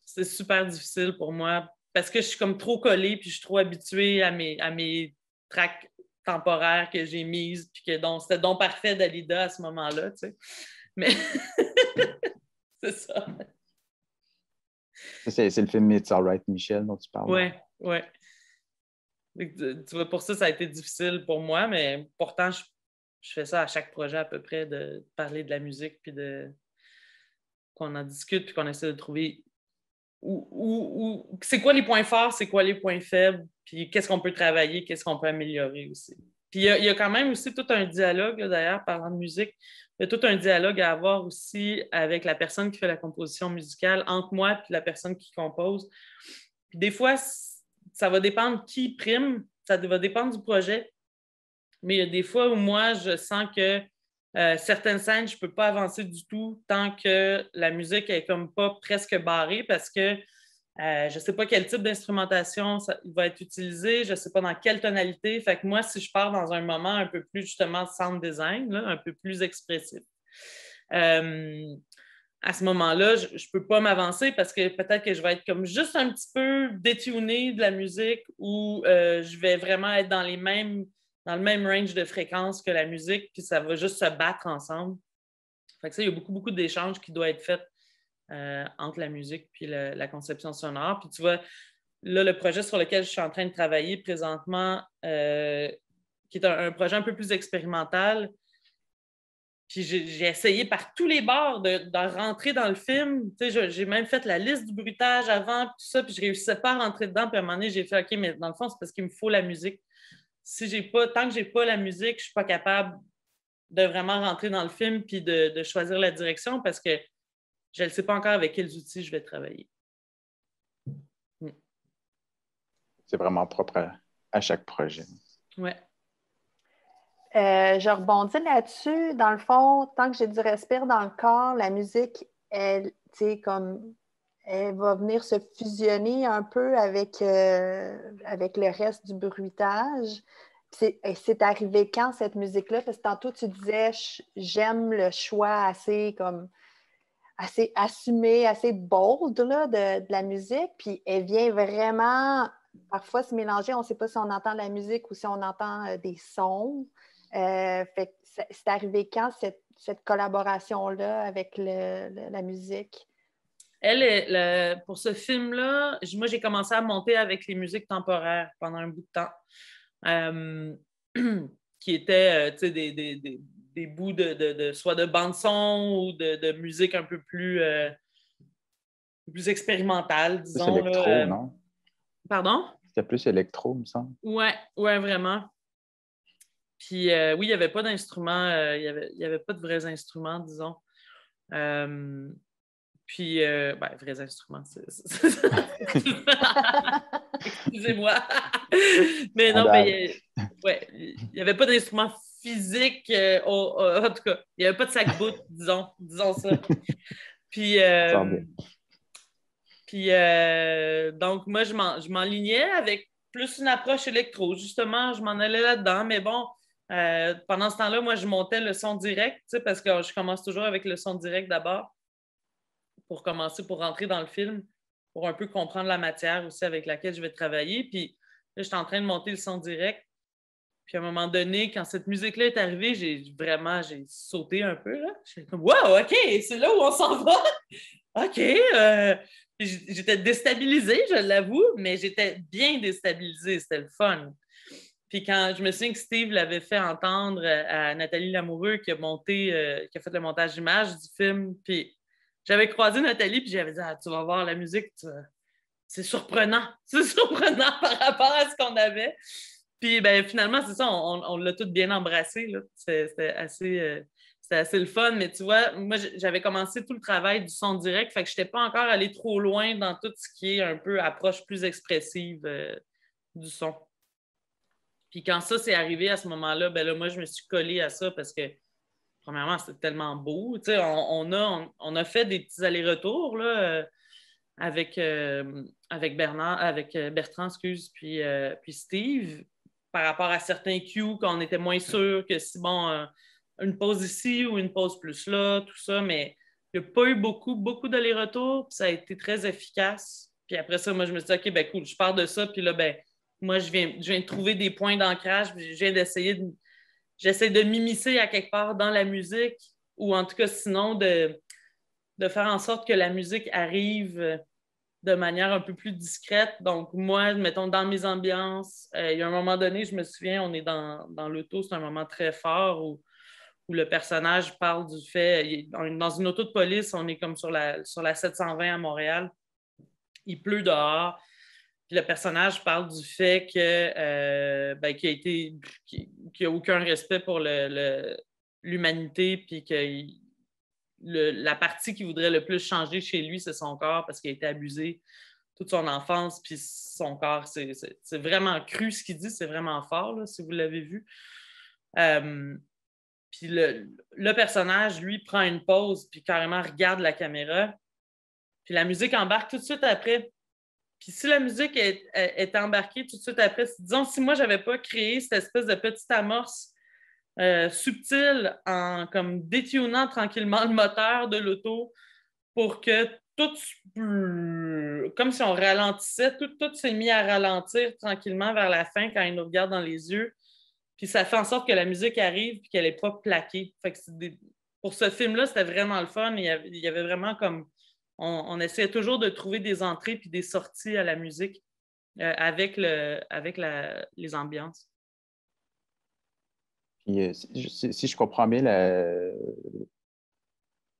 c'est super difficile pour moi parce que je suis comme trop collée puis je suis trop habituée à mes, à mes tracks temporaires que j'ai mises puis que donc c'était donc parfait d'Alida à ce moment-là, tu sais. Mais C'est ça. C'est le film It's Alright, Michel, dont tu parles. Oui, oui. Tu vois, pour ça, ça a été difficile pour moi, mais pourtant, je, fais ça à chaque projet à peu près, de parler de la musique, puis de qu'on en discute, puis qu'on essaie de trouver où c'est quoi les points forts, c'est quoi les points faibles, puis qu'est-ce qu'on peut travailler, qu'est-ce qu'on peut améliorer aussi il y, a, quand même aussi tout un dialogue, d'ailleurs, parlant de musique, il y a tout un dialogue à avoir aussi avec la personne qui fait la composition musicale, entre moi et la personne qui compose. des fois, ça va dépendre qui prime, ça va dépendre du projet. Mais il y a des fois où moi, je sens que euh, certaines scènes, je ne peux pas avancer du tout tant que la musique est comme pas presque barrée parce que euh, je ne sais pas quel type d'instrumentation va être utilisé, je ne sais pas dans quelle tonalité. Fait que moi, si je pars dans un moment un peu plus justement sound design, un peu plus expressif, euh, à ce moment-là, je ne peux pas m'avancer parce que peut-être que je vais être comme juste un petit peu détuné de la musique ou euh, je vais vraiment être dans les mêmes dans le même range de fréquence que la musique, puis ça va juste se battre ensemble. Fait que ça, il y a beaucoup, beaucoup d'échanges qui doivent être faits euh, entre la musique puis la conception sonore. Puis tu vois, là, le projet sur lequel je suis en train de travailler présentement, euh, qui est un, projet un peu plus expérimental, puis j'ai essayé par tous les bords de, rentrer dans le film. j'ai même fait la liste du bruitage avant, tout ça, puis je réussissais pas à rentrer dedans. Puis à un moment donné, j'ai fait OK, mais dans le fond, c'est parce qu'il me faut la musique. Si j'ai pas, tant que j'ai pas la musique, je suis pas capable de vraiment rentrer dans le film puis de choisir la direction parce que je ne sais pas encore avec quels outils je vais travailler. Hmm. C'est vraiment propre à, chaque projet. Oui. Euh, je rebondis là-dessus. Dans le fond, tant que j'ai du respire dans le corps, la musique, elle, comme elle va venir se fusionner un peu avec, euh, le reste du bruitage. C'est arrivé quand cette musique-là? Parce tantôt, tu disais, j'aime le choix assez comme assez assumée, assez bold là, de, la musique. Puis elle vient vraiment parfois se mélanger. On ne sait pas si on entend la musique ou si on entend euh, des sons. Euh, c'est arrivé quand cette, collaboration-là avec la musique? Elle, pour ce film-là, moi, j'ai commencé à monter avec les musiques temporaires pendant un bout de temps, euh, qui étaient des des bouts de, de, soit de bande-son ou de, musique un peu plus, euh, plus expérimentale, disons. Euh, Pardon? C'était plus électro, me semble. Ouais, ouais, vraiment. Puis euh, oui, il n'y avait pas d'instruments, il n'y avait, pas de vrais instruments, disons. puis, ben, vrais instruments, c'est. Excusez-moi. mais non, mais il n'y avait pas d'instruments physique. Euh, en tout cas, il n'y avait pas de sac bout disons, disons ça. Puis, euh, puis euh, donc, moi, je m'enlignais avec plus une approche électro. Justement, je m'en allais là-dedans. Mais bon, pendant ce temps-là, moi, je montais le son direct, parce que je commence toujours avec le son direct d'abord pour commencer, pour rentrer dans le film, pour un peu comprendre la matière aussi avec laquelle je vais travailler. Puis là, j'étais en train de monter le son direct. Puis à un moment donné, quand cette musique-là est arrivée, j'ai vraiment j'ai sauté un peu. J'étais comme Wow, OK, c'est là où on s'en va. OK. Euh, j'étais déstabilisée, je l'avoue, mais j'étais bien déstabilisée. C'était le fun. Puis quand je me souviens que Steve l'avait fait entendre euh, à Nathalie Lamoureux qui a monté, euh, qui a fait le montage d'image du film, puis j'avais croisé Nathalie, puis j'avais dit ah, Tu vas voir la musique, c'est surprenant. C'est surprenant par rapport à ce qu'on avait. Puis ben, finalement, c'est ça, on, l'a tout bien embrassé. C'était assez, euh, assez le fun. Mais tu vois, moi, j'avais commencé tout le travail du son direct, fait que je n'étais pas encore allé trop loin dans tout ce qui est un peu approche plus expressive euh, du son. Puis quand ça s'est arrivé à ce moment-là, ben là, moi, je me suis collé à ça parce que, premièrement, c'était tellement beau. Tu sais, on, a, fait des petits allers-retours, euh, avec, avec Bernard, avec Bertrand, excuse, puis, puis Steve par rapport à certains cues on était moins sûr que si, bon, euh, une pause ici ou une pause plus là, tout ça, mais il n'y a pas eu beaucoup, beaucoup d'allers-retours, puis ça a été très efficace. Puis après ça, moi, je me suis dit, OK, ben cool, je pars de ça, puis là, ben moi, je viens, je viens de trouver des points d'ancrage, je viens d'essayer de. J'essaie de m'immiscer à quelque part dans la musique, ou en tout cas, sinon, de, de faire en sorte que la musique arrive euh, de manière un peu plus discrète. Donc, moi, mettons, dans mes ambiances, euh, il y a un moment donné, je me souviens, on est dans, dans l'auto, c'est un moment très fort où, où le personnage parle du fait, dans une auto de police, on est comme sur la, sur la 720 à Montréal, il pleut dehors, puis le personnage parle du fait que euh, ben, qu'il a été, qu'il n'y a aucun respect pour l'humanité, le, puis qu'il la partie qui voudrait le plus changer chez lui, c'est son corps parce qu'il a été abusé toute son enfance, puis son corps, c'est vraiment cru ce qu'il dit, c'est vraiment fort, si vous l'avez vu. Euh, puis le, personnage, lui, prend une pause, puis carrément regarde la caméra, puis la musique embarque tout de suite après. Puis si la musique est, embarquée tout de suite après, disons, si moi, j'avais pas créé cette espèce de petite amorce euh, subtil en comme détunant tranquillement le moteur de l'auto pour que tout, comme si on ralentissait, tout, s'est mis à ralentir tranquillement vers la fin quand il nous regarde dans les yeux. Puis ça fait en sorte que la musique arrive et qu'elle n'est pas plaquée. Pour ce film-là, c'était vraiment le fun. Il y, avait, vraiment comme. On, essayait toujours de trouver des entrées puis des sorties à la musique euh, avec, avec les ambiances. Euh, si, je comprends bien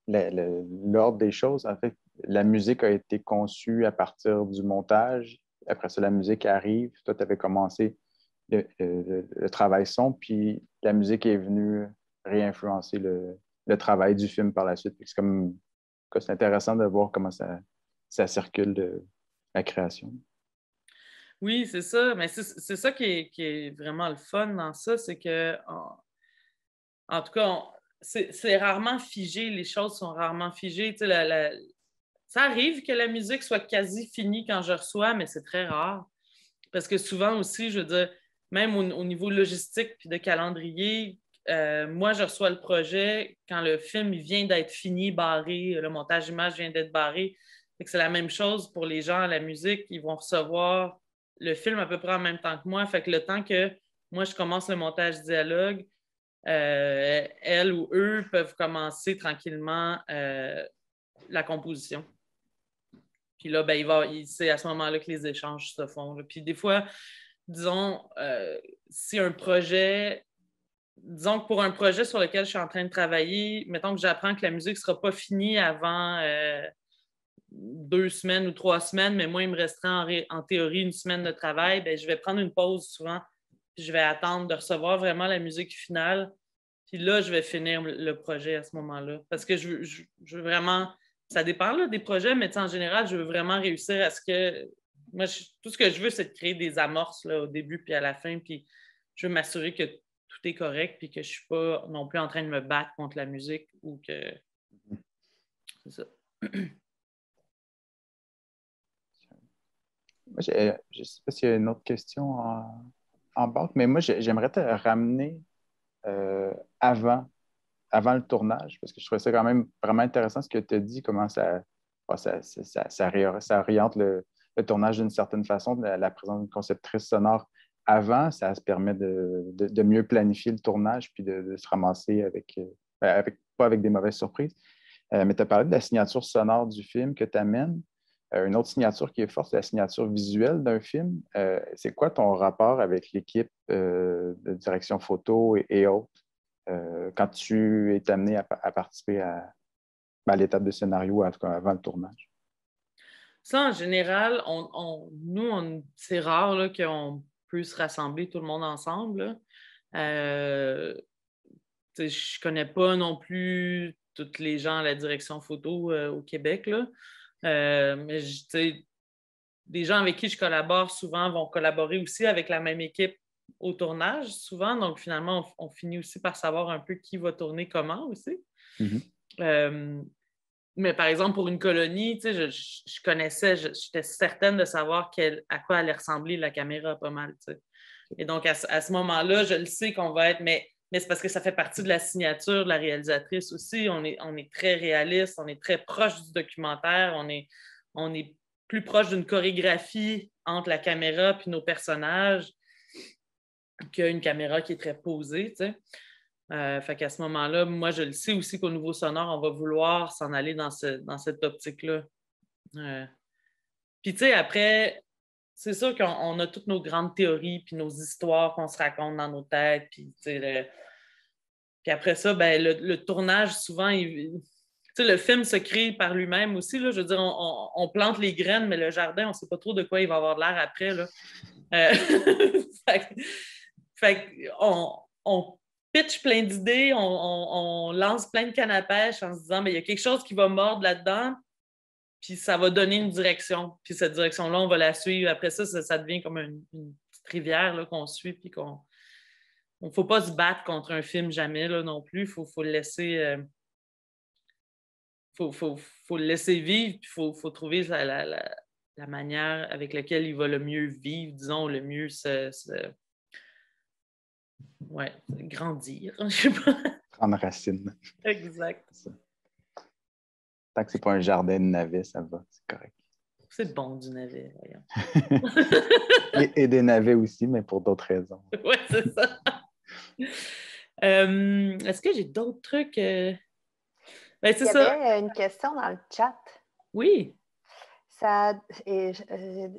l'ordre des choses, en fait, la musique a été conçue à partir du montage. Après ça, la musique arrive. Toi, tu avais commencé le, travail son, puis la musique est venue réinfluencer le, travail du film par la suite. C'est c'est intéressant de voir comment ça, ça circule de la création. Oui, c'est ça. Mais c'est ça qui est, vraiment le fun dans ça, c'est que, en, en, tout cas, c'est rarement figé, les choses sont rarement figées. ça arrive que la musique soit quasi finie quand je reçois, mais c'est très rare. Parce que souvent aussi, je veux dire, même au, niveau logistique puis de calendrier, euh, moi, je reçois le projet quand le film vient d'être fini, barré, le montage image vient d'être barré. C'est la même chose pour les gens à la musique. Ils vont recevoir le film à peu près en même temps que moi. Fait que le temps que moi, je commence le montage dialogue, euh, elle ou eux peuvent commencer tranquillement euh, la composition. Puis là, ben, il va, c'est à ce moment-là que les échanges se font. Puis des fois, disons, euh, si un projet, disons que pour un projet sur lequel je suis en train de travailler, mettons que j'apprends que la musique ne sera pas finie avant euh, deux semaines ou trois semaines, mais moi, il me restera, en, théorie une semaine de travail, ben, je vais prendre une pause souvent, puis je vais attendre de recevoir vraiment la musique finale. Puis là, je vais finir le projet à ce moment-là. Parce que je, veux vraiment, ça dépend là, des projets, mais en général, je veux vraiment réussir à ce que. Moi, tout ce que je veux, c'est de créer des amorces là, au début puis à la fin. Puis je veux m'assurer que tout est correct puis que je ne suis pas non plus en train de me battre contre la musique ou que. Mm-hmm. C'est ça. je ne sais pas s'il y a une autre question en, en banque, mais moi, j'aimerais te ramener euh, avant, le tournage, parce que je trouvais ça quand même vraiment intéressant ce que tu as dit, comment ça, oriente le, tournage d'une certaine façon, la, présence d'une conceptrice sonore avant, ça se permet de, mieux planifier le tournage puis de, se ramasser euh, ben, avec, pas avec des mauvaises surprises. Euh, mais tu as parlé de la signature sonore du film que tu amènes. Euh, une autre signature qui est forte, c'est la signature visuelle d'un film. Euh, c'est quoi ton rapport avec l'équipe euh, de direction photo et, autres quand tu es amené à, participer à, l'étape de scénario, en tout cas avant le tournage? Ça, en général, nous, c'est rare qu'on puisse rassembler tout le monde ensemble. Je ne connais pas non plus tous les gens à la direction photo au Québec. Euh, des mais gens avec qui je collabore souvent vont collaborer aussi avec la même équipe au tournage, souvent. Donc, finalement, on, finit aussi par savoir un peu qui va tourner comment aussi. Mm-hmm. Euh, mais par exemple, pour une colonie, je, connaissais, j'étais certaine de savoir quelle, à quoi allait ressembler la caméra pas mal. Et donc, à, à ce moment-là, je le sais qu'on va être, mais mais c'est parce que ça fait partie de la signature de la réalisatrice aussi. On est, on est très réaliste, on est très proche du documentaire, on est, on est plus proche d'une chorégraphie entre la caméra et nos personnages qu'une caméra qui est très posée. Tu euh, fait qu'à ce moment-là, moi, je le sais aussi qu'au Nouveau sonore, on va vouloir s'en aller dans, dans cette optique-là. Euh, puis, tu sais, après, c'est sûr qu'on a toutes nos grandes théories, puis nos histoires qu'on se raconte dans nos têtes, puis, puis après ça, ben, le, tournage, souvent, le film se crée par lui-même aussi. Là, je veux dire, on, plante les graines, mais le jardin, on ne sait pas trop de quoi il va avoir l'air après. Là. Euh, fait, on, pitch plein d'idées, on, lance plein de canapèches en se disant, mais ben, il y a quelque chose qui va mordre là-dedans, puis ça va donner une direction. Puis cette direction-là, on va la suivre. Après ça, ça, devient comme une, petite rivière qu'on suit, puis qu'on. Il ne faut pas se battre contre un film jamais là, non plus. Il faut, le laisser. Euh, faut, le laisser vivre, puis il faut, trouver la, manière avec laquelle il va le mieux vivre, disons, le mieux se. Ouais, grandir. Je sais pas. Prendre racine. Exact. Tant que c'est pas un jardin de navets, ça va, c'est correct. C'est bon du navet, voyons. et, des navets aussi, mais pour d'autres raisons. Oui, c'est ça. Euh, est-ce que j'ai d'autres trucs? Euh? Ben, Il y euh, une question dans le chat. Oui. Ça,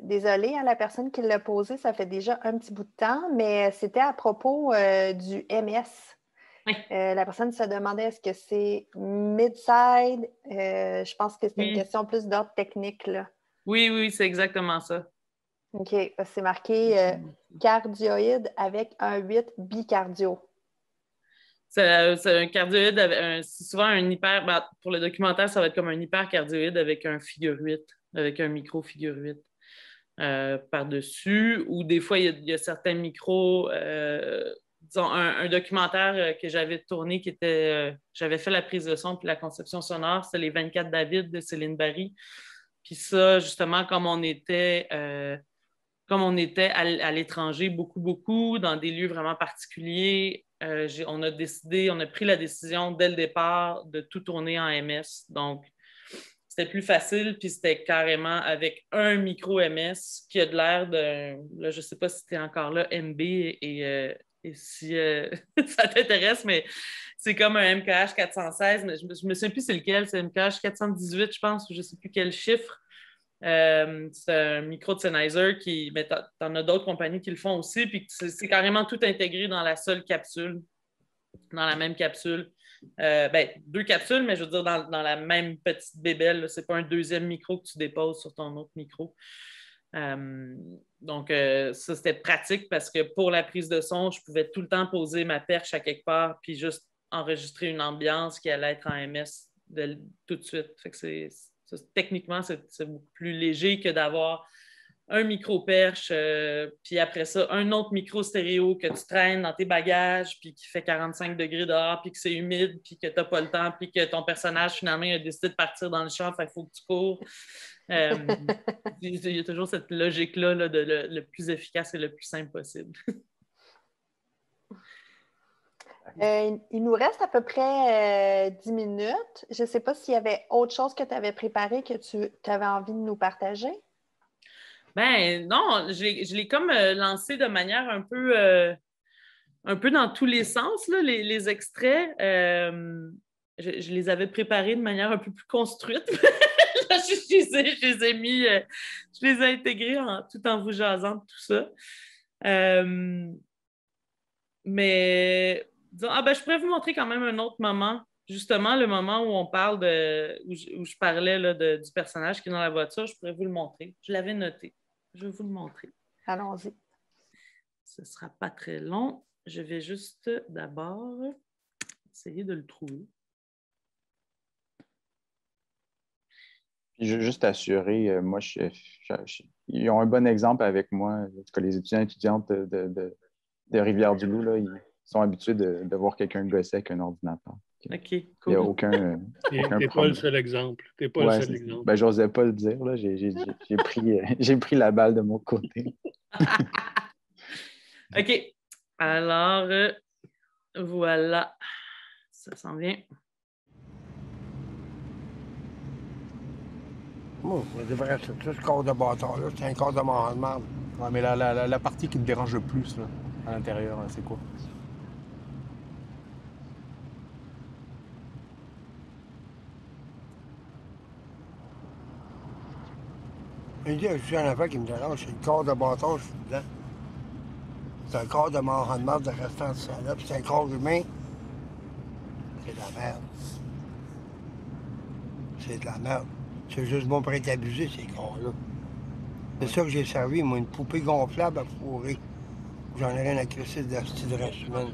désolée à hein, la personne qui l'a posé, ça fait déjà un petit bout de temps, mais c'était à propos du MS. Euh, la personne se demandait est-ce que c'est mid-side? Euh, je pense que c'est une mm. question plus d'ordre technique. Oui, oui, c'est exactement ça. OK, c'est marqué euh, cardioïde avec un 8 bicardio. C'est un cardioïde, avec un, souvent un hyper. Ben, pour le documentaire, ça va être comme un hypercardioïde avec un figure 8, avec un micro figure 8. par-dessus, ou des fois, il y, a certains micros disons, un, documentaire euh, que j'avais tourné qui était. Euh, j'avais fait la prise de son puis la conception sonore, c'est Les 24 David de Céline Barry. Puis ça, justement, comme on était. Euh, comme on était à, l'étranger beaucoup, beaucoup, dans des lieux vraiment particuliers, on a décidé, on a pris la décision dès le départ de tout tourner en MS. Donc, c'était plus facile, puis c'était carrément avec un micro MS qui a de l'air de, là, je ne sais pas si c'était encore là, MB et, et et si euh, ça t'intéresse, mais c'est comme un MKH 416, mais je, ne me souviens plus c'est lequel, c'est MKH 418, je pense, ou je sais plus quel chiffre. Euh, c'est un micro de Sennheiser qui, mais en as d'autres compagnies qui le font aussi, puis c'est carrément tout intégré dans la seule capsule, dans la même capsule. Euh, ben, deux capsules, mais je veux dire dans, dans la même petite bébelle. Ce n'est pas un deuxième micro que tu déposes sur ton autre micro. Euh, donc, euh, ça, c'était pratique parce que pour la prise de son, je pouvais tout le temps poser ma perche à quelque part puis juste enregistrer une ambiance qui allait être en MS tout de suite. techniquement, c'est, beaucoup plus léger que d'avoir un micro-perche, euh, puis après ça, un autre micro stéréo que tu traînes dans tes bagages, puis qui fait 45 degrés dehors, puis que c'est humide, puis que tu n'as pas le temps, puis que ton personnage, finalement, a décidé de partir dans le champ, fait faut que tu cours. il y a toujours cette logique-là là, de le, plus efficace et le plus simple possible. Euh, il nous reste à peu près 10 euh, minutes. Je ne sais pas s'il y avait autre chose que tu avais préparé que tu avais envie de nous partager. Ben non, je l'ai comme euh, lancé de manière un peu, un peu dans tous les sens, là, les, extraits. je les avais préparés de manière un peu plus construite. je, les ai, mis, euh, je les ai intégrés tout en vous jasant de tout ça. Euh, mais ah, ben, je pourrais vous montrer quand même un autre moment. Justement, le moment où on parle de. où je, parlais du personnage qui est dans la voiture, je pourrais vous le montrer. Je l'avais noté. Je vais vous le montrer. Allons-y. Ce ne sera pas très long. Je vais juste d'abord essayer de le trouver. juste assurer, euh, moi, ils ont un bon exemple avec moi. En tout cas, les étudiants et étudiantes de, Rivière-du-Loup, ils sont habitués de, voir quelqu'un gosser avec un ordinateur. OK, cool. Il n'y a aucun. Euh, tu n'es pas le seul exemple. Tu pas le seul exemple. Ben, j'osais pas le dire. Là. J'ai, pris, euh, j'ai pris la balle de mon côté. OK. Alors, voilà. Ça s'en vient. Bon, c'est vrai, ce corps de bâtard, là. C'est un corps de merde. Ouais, mais la, la, partie qui me dérange le plus, à l'intérieur, c'est quoi? Il y a aussi un affaire qui me dérange, c'est le corps de bâton, je suis dedans. C'est un corps de mort de mort de restant de Puis c'est un corps humain. C'est de la merde. C'est de la merde. C'est juste bon pour être abusé, ces corps là C'est ça que j'ai servi, moi, une poupée gonflable à fourrer. J'en ai rien à crisser de la petite C'est un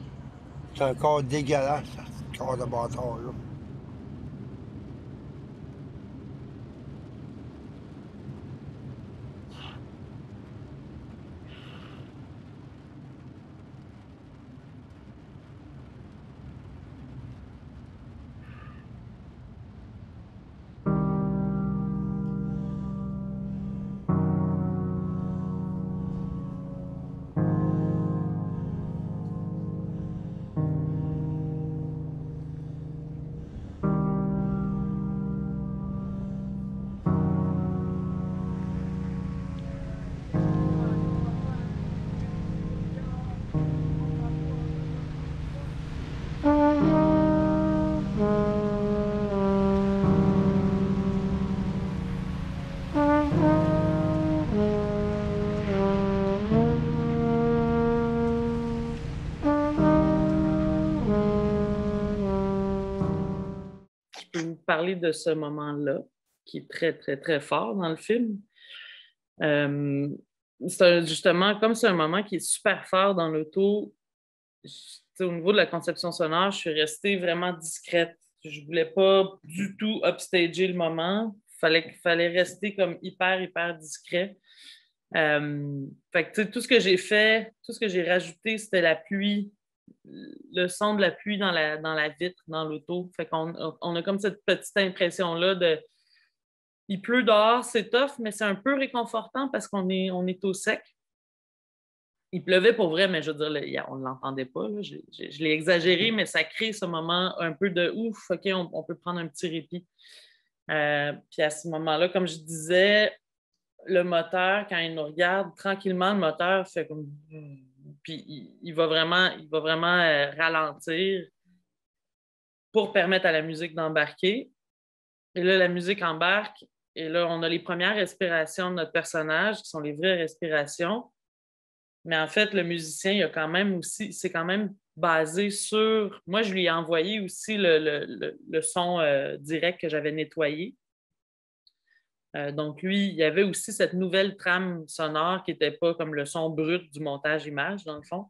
C'est corps dégueulasse, ce corps de bâtard-là. de ce moment-là, qui est très, très, très fort dans le film. Euh, justement, comme c'est un moment qui est super fort dans l'auto, au niveau de la conception sonore, je suis restée vraiment discrète. Je ne voulais pas du tout upstager le moment. Il fallait, fallait rester comme hyper, hyper discret. Euh, fait que, tout ce que j'ai fait, tout ce que j'ai rajouté, c'était la pluie le son de la pluie dans la, dans la vitre, dans l'auto. Fait qu'on on a comme cette petite impression-là de il pleut dehors, c'est tough, mais c'est un peu réconfortant parce qu'on est, on est au sec. Il pleuvait pour vrai, mais je veux dire, on ne l'entendait pas. Je, l'ai exagéré, mais ça crée ce moment un peu de ouf, OK, on, peut prendre un petit répit. Euh, puis à ce moment-là, comme je disais, le moteur, quand il nous regarde tranquillement, le moteur fait comme hmm, puis il, va vraiment, euh, ralentir pour permettre à la musique d'embarquer. Et là, la musique embarque. Et là, on a les premières respirations de notre personnage, qui sont les vraies respirations. Mais en fait, le musicien, il a quand même aussi, c'est quand même basé sur. Moi, je lui ai envoyé aussi le, son euh, direct que j'avais nettoyé. Euh, donc, lui, il y avait aussi cette nouvelle trame sonore qui n'était pas comme le son brut du montage image, dans le fond.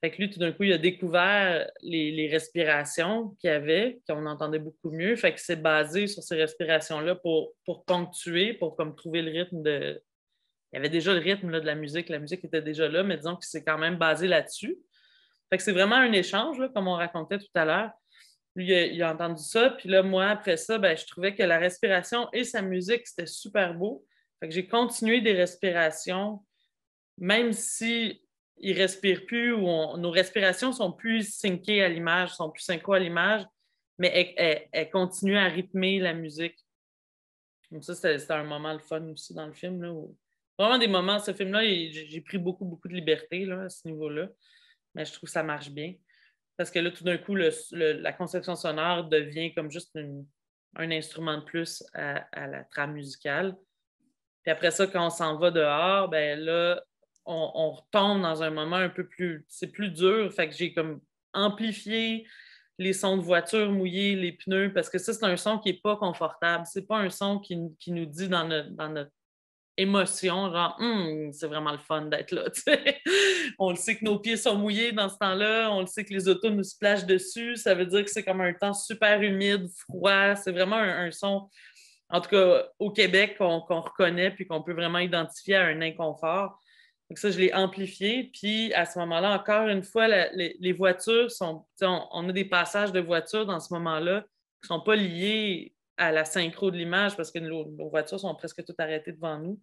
Fait que lui, tout d'un coup, il a découvert les, respirations qu'il y avait, qu'on entendait beaucoup mieux. Fait que c'est basé sur ces respirations-là pour, pour ponctuer, pour comme trouver le rythme de. Il y avait déjà le rythme de la musique, la musique était déjà là, mais disons que c'est quand même basé là-dessus. Fait que c'est vraiment un échange, comme on racontait tout à l'heure lui, il a entendu ça. Puis là, moi, après ça, ben, je trouvais que la respiration et sa musique, c'était super beau. Fait j'ai continué des respirations, même s'il ne respire plus ou nos respirations sont plus syncées à l'image, sont plus synchro à l'image, mais elle, continue à rythmer la musique. Donc ça, c'était un moment le fun aussi dans le film. Là, Vraiment des moments, ce film-là, j'ai pris beaucoup, beaucoup de liberté à ce niveau-là, mais je trouve que ça marche bien. Parce que là, tout d'un coup, la conception sonore devient comme juste un instrument de plus à, la trame musicale. Puis après ça, quand on s'en va dehors, ben là, on, retombe dans un moment un peu plus. C'est plus dur. Fait que j'ai comme amplifié les sons de voiture mouillés, les pneus, parce que ça, c'est un son qui n'est pas confortable. C'est pas un son qui, nous dit dans notre émotion, genre, hum, c'est vraiment le fun d'être là. on le sait que nos pieds sont mouillés dans ce temps-là, on le sait que les autos nous splashent dessus, ça veut dire que c'est comme un temps super humide, froid, c'est vraiment un, son, en tout cas au Québec, qu'on reconnaît puis qu'on peut vraiment identifier à un inconfort. Donc ça, je l'ai amplifié. Puis à ce moment-là, encore une fois, les, voitures sont, on, on, a des passages de voitures dans ce moment-là qui ne sont pas liés à la synchro de l'image parce que nos, voitures sont presque toutes arrêtées devant nous.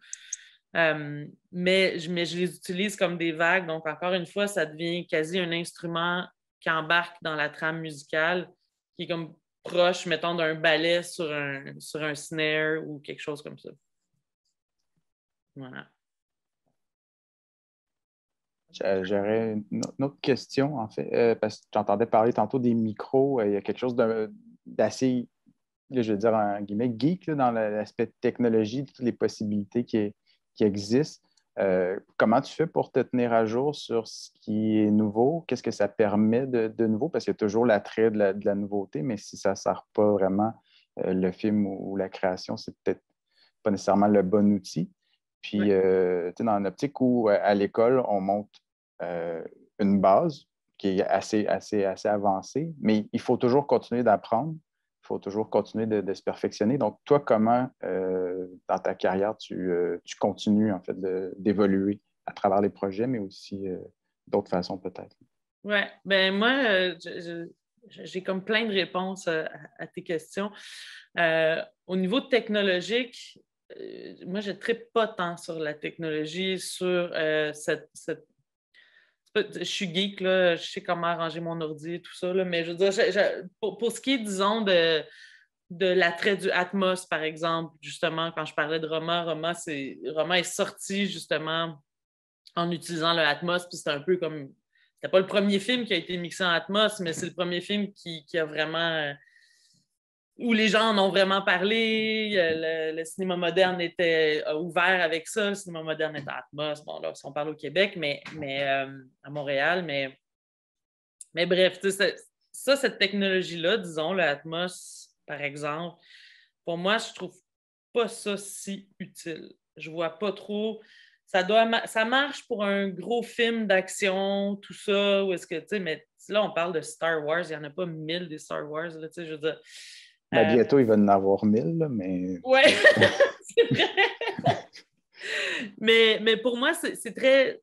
Euh, mais, je les utilise comme des vagues. Donc, encore une fois, ça devient quasi un instrument qui embarque dans la trame musicale, qui est comme proche, mettons, d'un ballet sur un, sur un snare ou quelque chose comme ça. Voilà. J'aurais une autre question, en fait, euh, parce que j'entendais parler tantôt des micros. Euh, il y a quelque chose d'assez je vais dire, un guillemets geek dans l'aspect technologie, toutes les possibilités qui, existent. Euh, comment tu fais pour te tenir à jour sur ce qui est nouveau? Qu'est-ce que ça permet de, nouveau? Parce qu'il y a toujours l'attrait de, la, nouveauté, mais si ça ne sert pas vraiment euh, le film ou, la création, c'est peut-être pas nécessairement le bon outil. Puis, euh, tu sais, dans l'optique où à l'école, on monte une base qui est assez, assez, assez avancée, mais il faut toujours continuer d'apprendre faut toujours continuer de, se perfectionner. Donc, toi, comment euh, dans ta carrière tu, euh, continues en fait d'évoluer à travers les projets, mais aussi euh, d'autres façons peut-être? Oui, ben moi, j'ai comme plein de réponses à, tes questions. au niveau technologique, moi, je ne tripe pas tant sur la technologie, sur cette je suis geek, là, je sais comment arranger mon ordi et tout ça, mais je veux pour, ce qui est, disons, de, de l'attrait du Atmos, par exemple, justement, quand je parlais de Roma, Roma, c'est, Roma est sorti justement en utilisant le Atmos, puis c'est un peu comme. C'était pas le premier film qui a été mixé en Atmos, mais c'est le premier film qui a vraiment euh, où les gens en ont vraiment parlé. Euh, le, cinéma moderne était euh, ouvert avec ça. Le cinéma moderne était Atmos. Bon, là, si on parle au Québec, mais, mais euh, à Montréal, mais, mais bref, ça, ça, cette technologie-là, disons, le Atmos, par exemple, pour moi, je trouve pas ça si utile. Je vois pas trop. Ça, doit, ça marche pour un gros film d'action, tout ça, ou est-ce que, tu sais, mais là, on parle de Star Wars, il n'y en a pas mille des Star Wars, tu sais, je veux dire bah, euh, bientôt, il va en avoir mille, mais. Oui, c'est vrai. mais, pour moi, c'est très.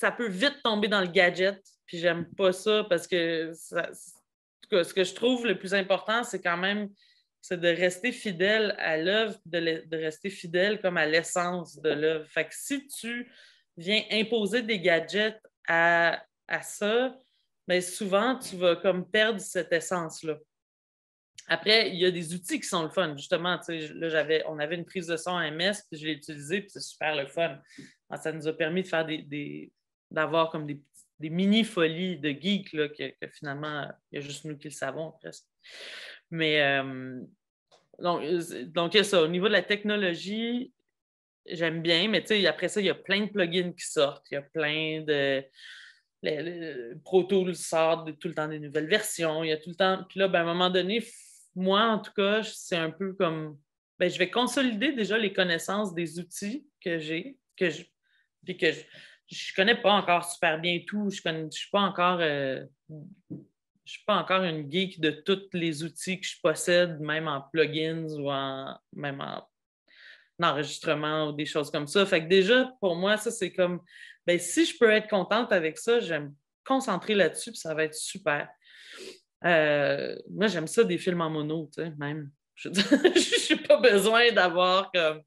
Ça peut vite tomber dans le gadget, puis j'aime pas ça parce que, ce que je trouve le plus important, c'est quand même c'est de rester fidèle à l'œuvre, de, rester fidèle comme à l'essence de l'œuvre. Fait que si tu viens imposer des gadgets à, à ça, mais ben souvent tu vas comme perdre cette essence-là. Après, il y a des outils qui sont le fun. Justement, là, j'avais, on avait une prise de son à MS, puis je l'ai utilisée, puis c'est super le fun. ça nous a permis de faire des, d'avoir comme des, mini-folies de geek là, que, finalement, il y a juste nous qui le savons presque. Mais il euh, donc, donc, ça. Au niveau de la technologie, j'aime bien, mais après ça, il y a plein de plugins qui sortent. Il y a plein de. Le, Pro Tools sort tout le temps des nouvelles versions. Il y a tout le temps. Puis là, ben, à un moment donné, moi, en tout cas, c'est un peu comme. Ben, je vais consolider déjà les connaissances des outils que j'ai, que je, je ne connais pas encore super bien tout. Je ne euh, suis pas encore. une geek de tous les outils que je possède, même en plugins ou en, même en enregistrement ou des choses comme ça. Fait que déjà, pour moi, ça, c'est comme, ben, si je peux être contente avec ça, je vais me concentrer là-dessus, puis ça va être super. Euh, moi, j'aime ça des films en mono, tu sais, même. Je n'ai pas besoin d'avoir comme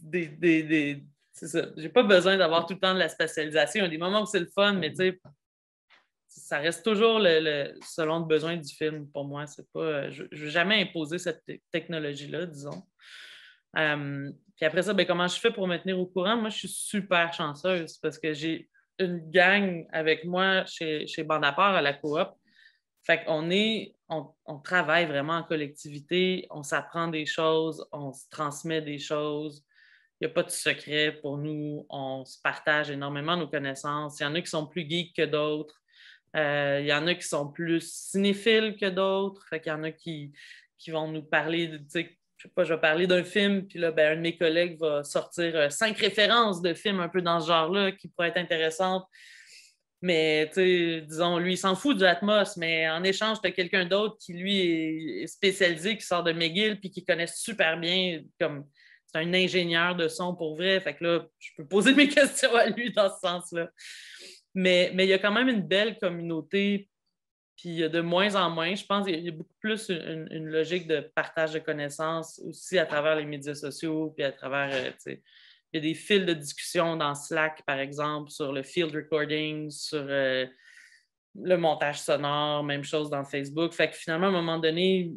des. c'est ça. J'ai pas besoin d'avoir tout le temps de la spatialisation. Il y a des moments où c'est le fun, mais tu sais, ça reste toujours le, selon le besoin du film pour moi. C'est pas, je ne veux jamais imposer cette technologie-là, disons. Euh, puis après ça, ben, comment je fais pour me tenir au courant? Moi, je suis super chanceuse parce que j'ai une gang avec moi chez, chez Bandapart à la coop fait qu'on est, on, travaille vraiment en collectivité, on s'apprend des choses, on se transmet des choses. Il n'y a pas de secret pour nous. On se partage énormément nos connaissances. Il y en a qui sont plus geeks que d'autres. Euh, il y en a qui sont plus cinéphiles que d'autres. Fait y en a qui, vont nous parler de, je sais pas, je vais parler d'un film, puis là, ben, un de mes collègues va sortir euh, cinq références de films un peu dans ce genre-là qui pourraient être intéressantes. Mais, tu disons, lui, il s'en fout du Atmos, mais en échange, tu as quelqu'un d'autre qui, lui, est spécialisé, qui sort de McGill, puis qui connaît super bien, comme c'est un ingénieur de son pour vrai. Fait que là, je peux poser mes questions à lui dans ce sens-là. Mais, il y a quand même une belle communauté, puis a de moins en moins. Je pense il y a beaucoup plus une, logique de partage de connaissances aussi à travers les médias sociaux, puis à travers, euh, tu sais... Il y a des fils de discussion dans Slack, par exemple, sur le field recording, sur euh, le montage sonore, même chose dans Facebook. Fait que finalement, à un moment donné,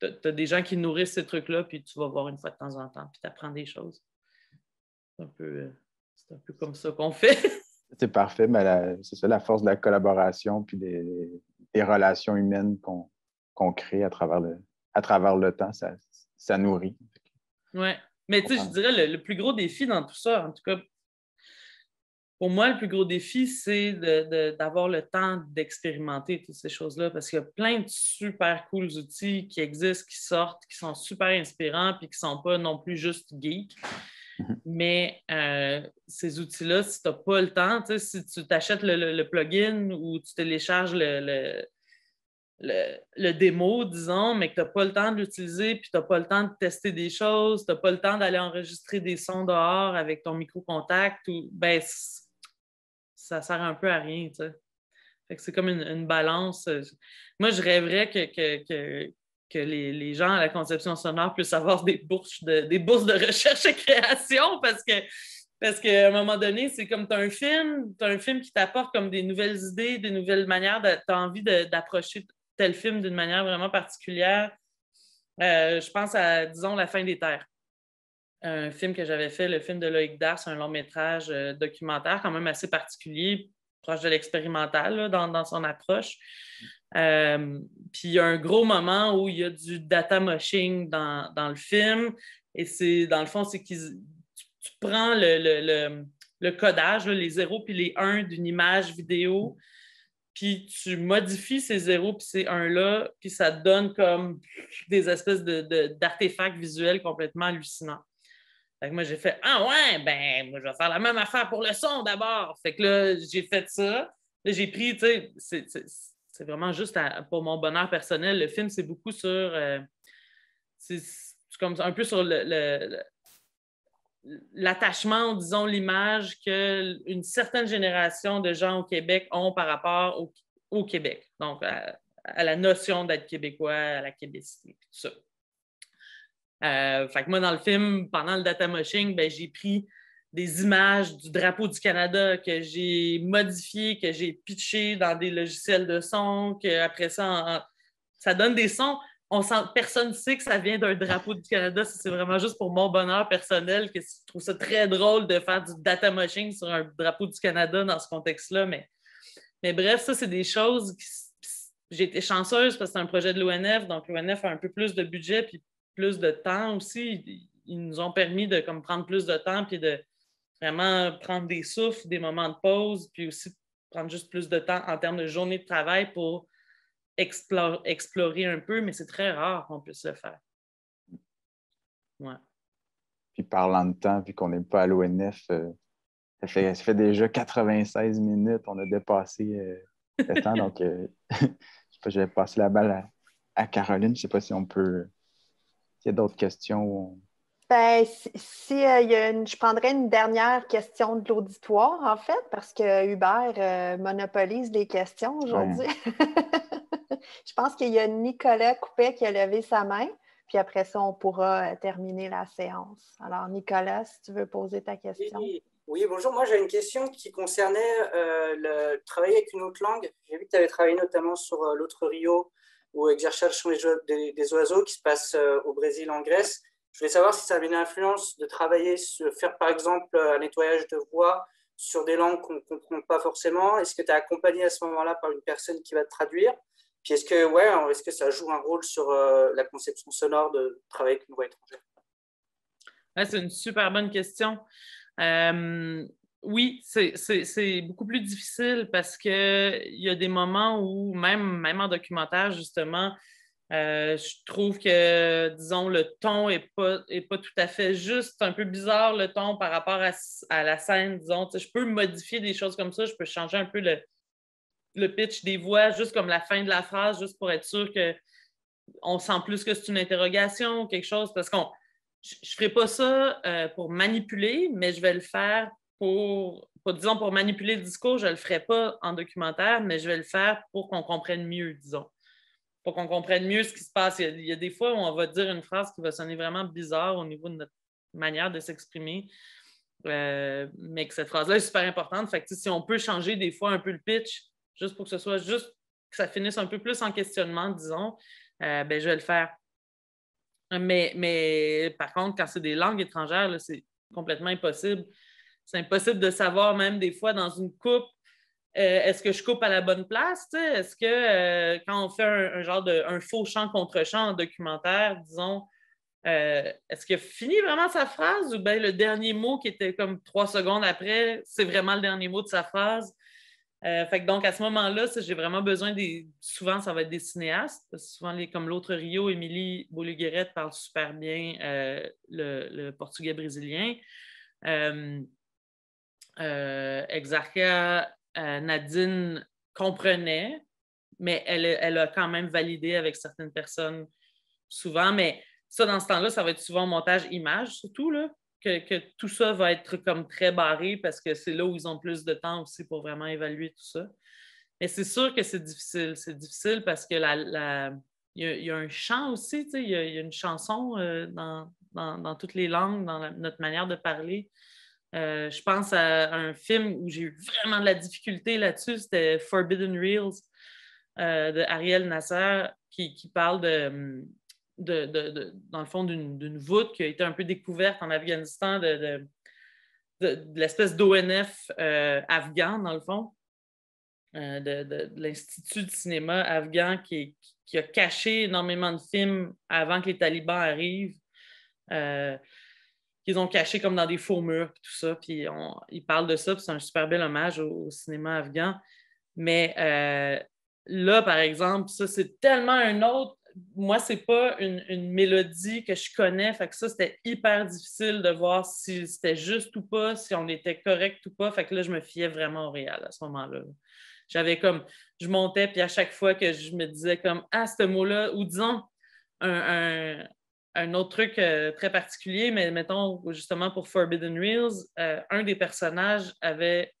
tu as des gens qui nourrissent ces trucs-là, puis tu vas voir une fois de temps en temps, puis tu apprends des choses. C'est un, peu, comme ça qu'on fait. C'est parfait, mais c'est ça la force de la collaboration, puis des, relations humaines qu'on crée à travers le, à travers le temps, ça, ça nourrit. Oui, mais tu sais, je dirais le, le, plus gros défi dans tout ça, en tout cas, pour moi, le plus gros défi, c'est d'avoir le temps d'expérimenter toutes ces choses-là parce qu'il y a plein de super cool outils qui existent, qui sortent, qui sont super inspirants puis qui ne sont pas non plus juste geeks. Mhm. Mais euh, ces outils-là, si tu n'as pas le temps, si tu t'achètes le, le, plugin ou tu télécharges le, le, démo, disons, mais que tu n'as pas le temps de l'utiliser, puis tu n'as pas le temps de tester des choses, tu n'as pas le temps d'aller enregistrer des sons dehors avec ton micro-contact, ou ben, ça sert un peu à rien, tu sais. c'est comme une, balance. Euh, moi, je rêverais que, que, les, gens à la conception sonore puissent avoir des bourses de, des bourses de recherche et création parce que parce qu'à un moment donné, c'est comme tu as un film, tu as un film qui t'apporte comme des nouvelles idées, des nouvelles manières, tu as envie d'approcher tel film d'une manière vraiment particulière. Euh, je pense à, disons, La fin des terres, un film que j'avais fait, le film de Loïc c'est un long métrage euh, documentaire quand même assez particulier, proche de l'expérimental dans, son approche. Euh, puis il y a un gros moment où il y a du data moshing dans, le film, et c'est dans le fond, c'est que tu prends le, codage, les zéros puis les 1 d'une image vidéo puis tu modifies ces zéros puis ces uns là puis ça te donne comme des espèces d'artefacts de, visuels complètement hallucinants. moi, j'ai fait Ah ouais, ben, moi, je vais faire la même affaire pour le son d'abord. Fait que là, j'ai fait ça. j'ai pris, tu sais, c'est vraiment juste pour mon bonheur personnel. Le film, c'est beaucoup sur. Euh, c'est comme un peu sur le, l'attachement, disons, l'image qu'une certaine génération de gens au Québec ont par rapport au, Québec, donc à, la notion d'être québécois, à la québécité, tout ça. Euh, fait que moi, dans le film, pendant le data mushing, ben, j'ai pris des images du drapeau du Canada que j'ai modifié, que j'ai pitché dans des logiciels de son, que après ça, ça donne des sons, on sent, personne ne sait que ça vient d'un drapeau du Canada. C'est vraiment juste pour mon bonheur personnel que je trouve ça très drôle de faire du data moching sur un drapeau du Canada dans ce contexte-là. Mais, mais bref, ça, c'est des choses qui. J'ai été chanceuse parce que c'est un projet de l'ONF, donc l'ONF a un peu plus de budget puis plus de temps aussi. Ils nous ont permis de comme, prendre plus de temps puis de vraiment prendre des souffles, des moments de pause, puis aussi prendre juste plus de temps en termes de journée de travail pour explorer un peu, mais c'est très rare qu'on puisse le faire. Puis parlant de temps, puis qu'on n'est pas à l'ONF, euh, ça, fait, déjà 96 minutes, on a dépassé euh, le temps, donc euh, je vais passer la balle à, Caroline. Je ne sais pas si on peut. S'il y a d'autres questions. Ben, si, euh, y a je prendrais une dernière question de l'auditoire, en fait, parce que Hubert euh, monopolise les questions aujourd'hui. je pense qu'il y a Nicolas Coupet qui a levé sa main, puis après ça, on pourra euh, terminer la séance. Alors, Nicolas, si tu veux poser ta question. Oui, bonjour. Moi, j'ai une question qui concernait le travail avec une autre langue. J'ai vu que tu avais travaillé notamment sur l'autre Rio ou Exercher le des, oiseaux qui se passe au Brésil, en Grèce. Je voulais savoir si ça avait une influence de travailler, se faire par exemple un nettoyage de voix sur des langues qu'on ne comprend pas forcément. Est-ce que tu es accompagné à ce moment-là par une personne qui va te traduire Puis est-ce que, ouais, hein, est que ça joue un rôle sur euh, la conception sonore de travailler avec une voix étrangère C'est une super bonne question. Euh, oui, c'est beaucoup plus difficile parce qu'il y a des moments où, même, même en documentaire, justement, euh, je trouve que, disons, le ton n'est pas, est pas tout à fait juste. un peu bizarre le ton par rapport à, la scène, disons. je peux modifier des choses comme ça, je peux changer un peu le, pitch des voix, juste comme la fin de la phrase, juste pour être sûr que on sent plus que c'est une interrogation ou quelque chose. Parce qu'on je ne ferai pas ça euh, pour manipuler, mais je vais le faire pour, pour, disons, pour manipuler le discours, je ne le ferai pas en documentaire, mais je vais le faire pour qu'on comprenne mieux, disons pour qu'on comprenne mieux ce qui se passe. Il y, a, des fois où on va dire une phrase qui va sonner vraiment bizarre au niveau de notre manière de s'exprimer, euh, mais que cette phrase-là est super importante. si on peut changer des fois un peu le pitch, juste pour que ce soit juste que ça finisse un peu plus en questionnement, disons, euh, ben, je vais le faire. mais par contre, quand c'est des langues étrangères, c'est complètement impossible. C'est impossible de savoir, même des fois, dans une coupe, euh, est-ce que je coupe à la bonne place? Est-ce que euh, quand on fait un, genre de un faux chant contre chant en documentaire, disons, euh, est-ce qu'il finit vraiment sa phrase ou bien le dernier mot qui était comme trois secondes après, c'est vraiment le dernier mot de sa phrase? fait donc à ce moment-là, j'ai vraiment besoin des. Souvent, ça va être des cinéastes. souvent, les, comme l'autre Rio, Émilie Boulugueret parle super bien le, le, portugais brésilien. Exarca euh, Nadine comprenait, mais elle, a quand même validé avec certaines personnes souvent. Mais ça, dans ce temps-là, ça va être souvent montage image, surtout, que, tout ça va être comme très barré parce que c'est là où ils ont plus de temps aussi pour vraiment évaluer tout ça. Mais c'est sûr que c'est difficile. C'est difficile parce que il y, a, un chant aussi, tu sais, il, y a, une chanson euh, dans, toutes les langues, dans notre manière de parler. Euh, je pense à un film où j'ai eu vraiment de la difficulté là-dessus, c'était Forbidden Reels euh, de Ariel Nasser, qui, parle dans le fond, d'une voûte qui a été un peu découverte en Afghanistan, de, l'espèce d'ONF euh, afghan, dans le fond, de, l'Institut de cinéma afghan qui, qui, a caché énormément de films avant que les talibans arrivent qu'ils ont caché comme dans des faux murs, puis tout ça. Puis ils parlent de ça, puis c'est un super bel hommage au, cinéma afghan. Mais euh, là, par exemple, ça, c'est tellement un autre. Moi, c'est pas une, mélodie que je connais. Fait que ça, c'était hyper difficile de voir si c'était juste ou pas, si on était correct ou pas. Fait que là, je me fiais vraiment au réel à ce moment-là. J'avais comme, je montais, puis à chaque fois que je me disais comme, ah, ce mot-là, ou disons, un, un autre truc euh, très particulier, mais mettons justement pour Forbidden Reels, euh, un des personnages avait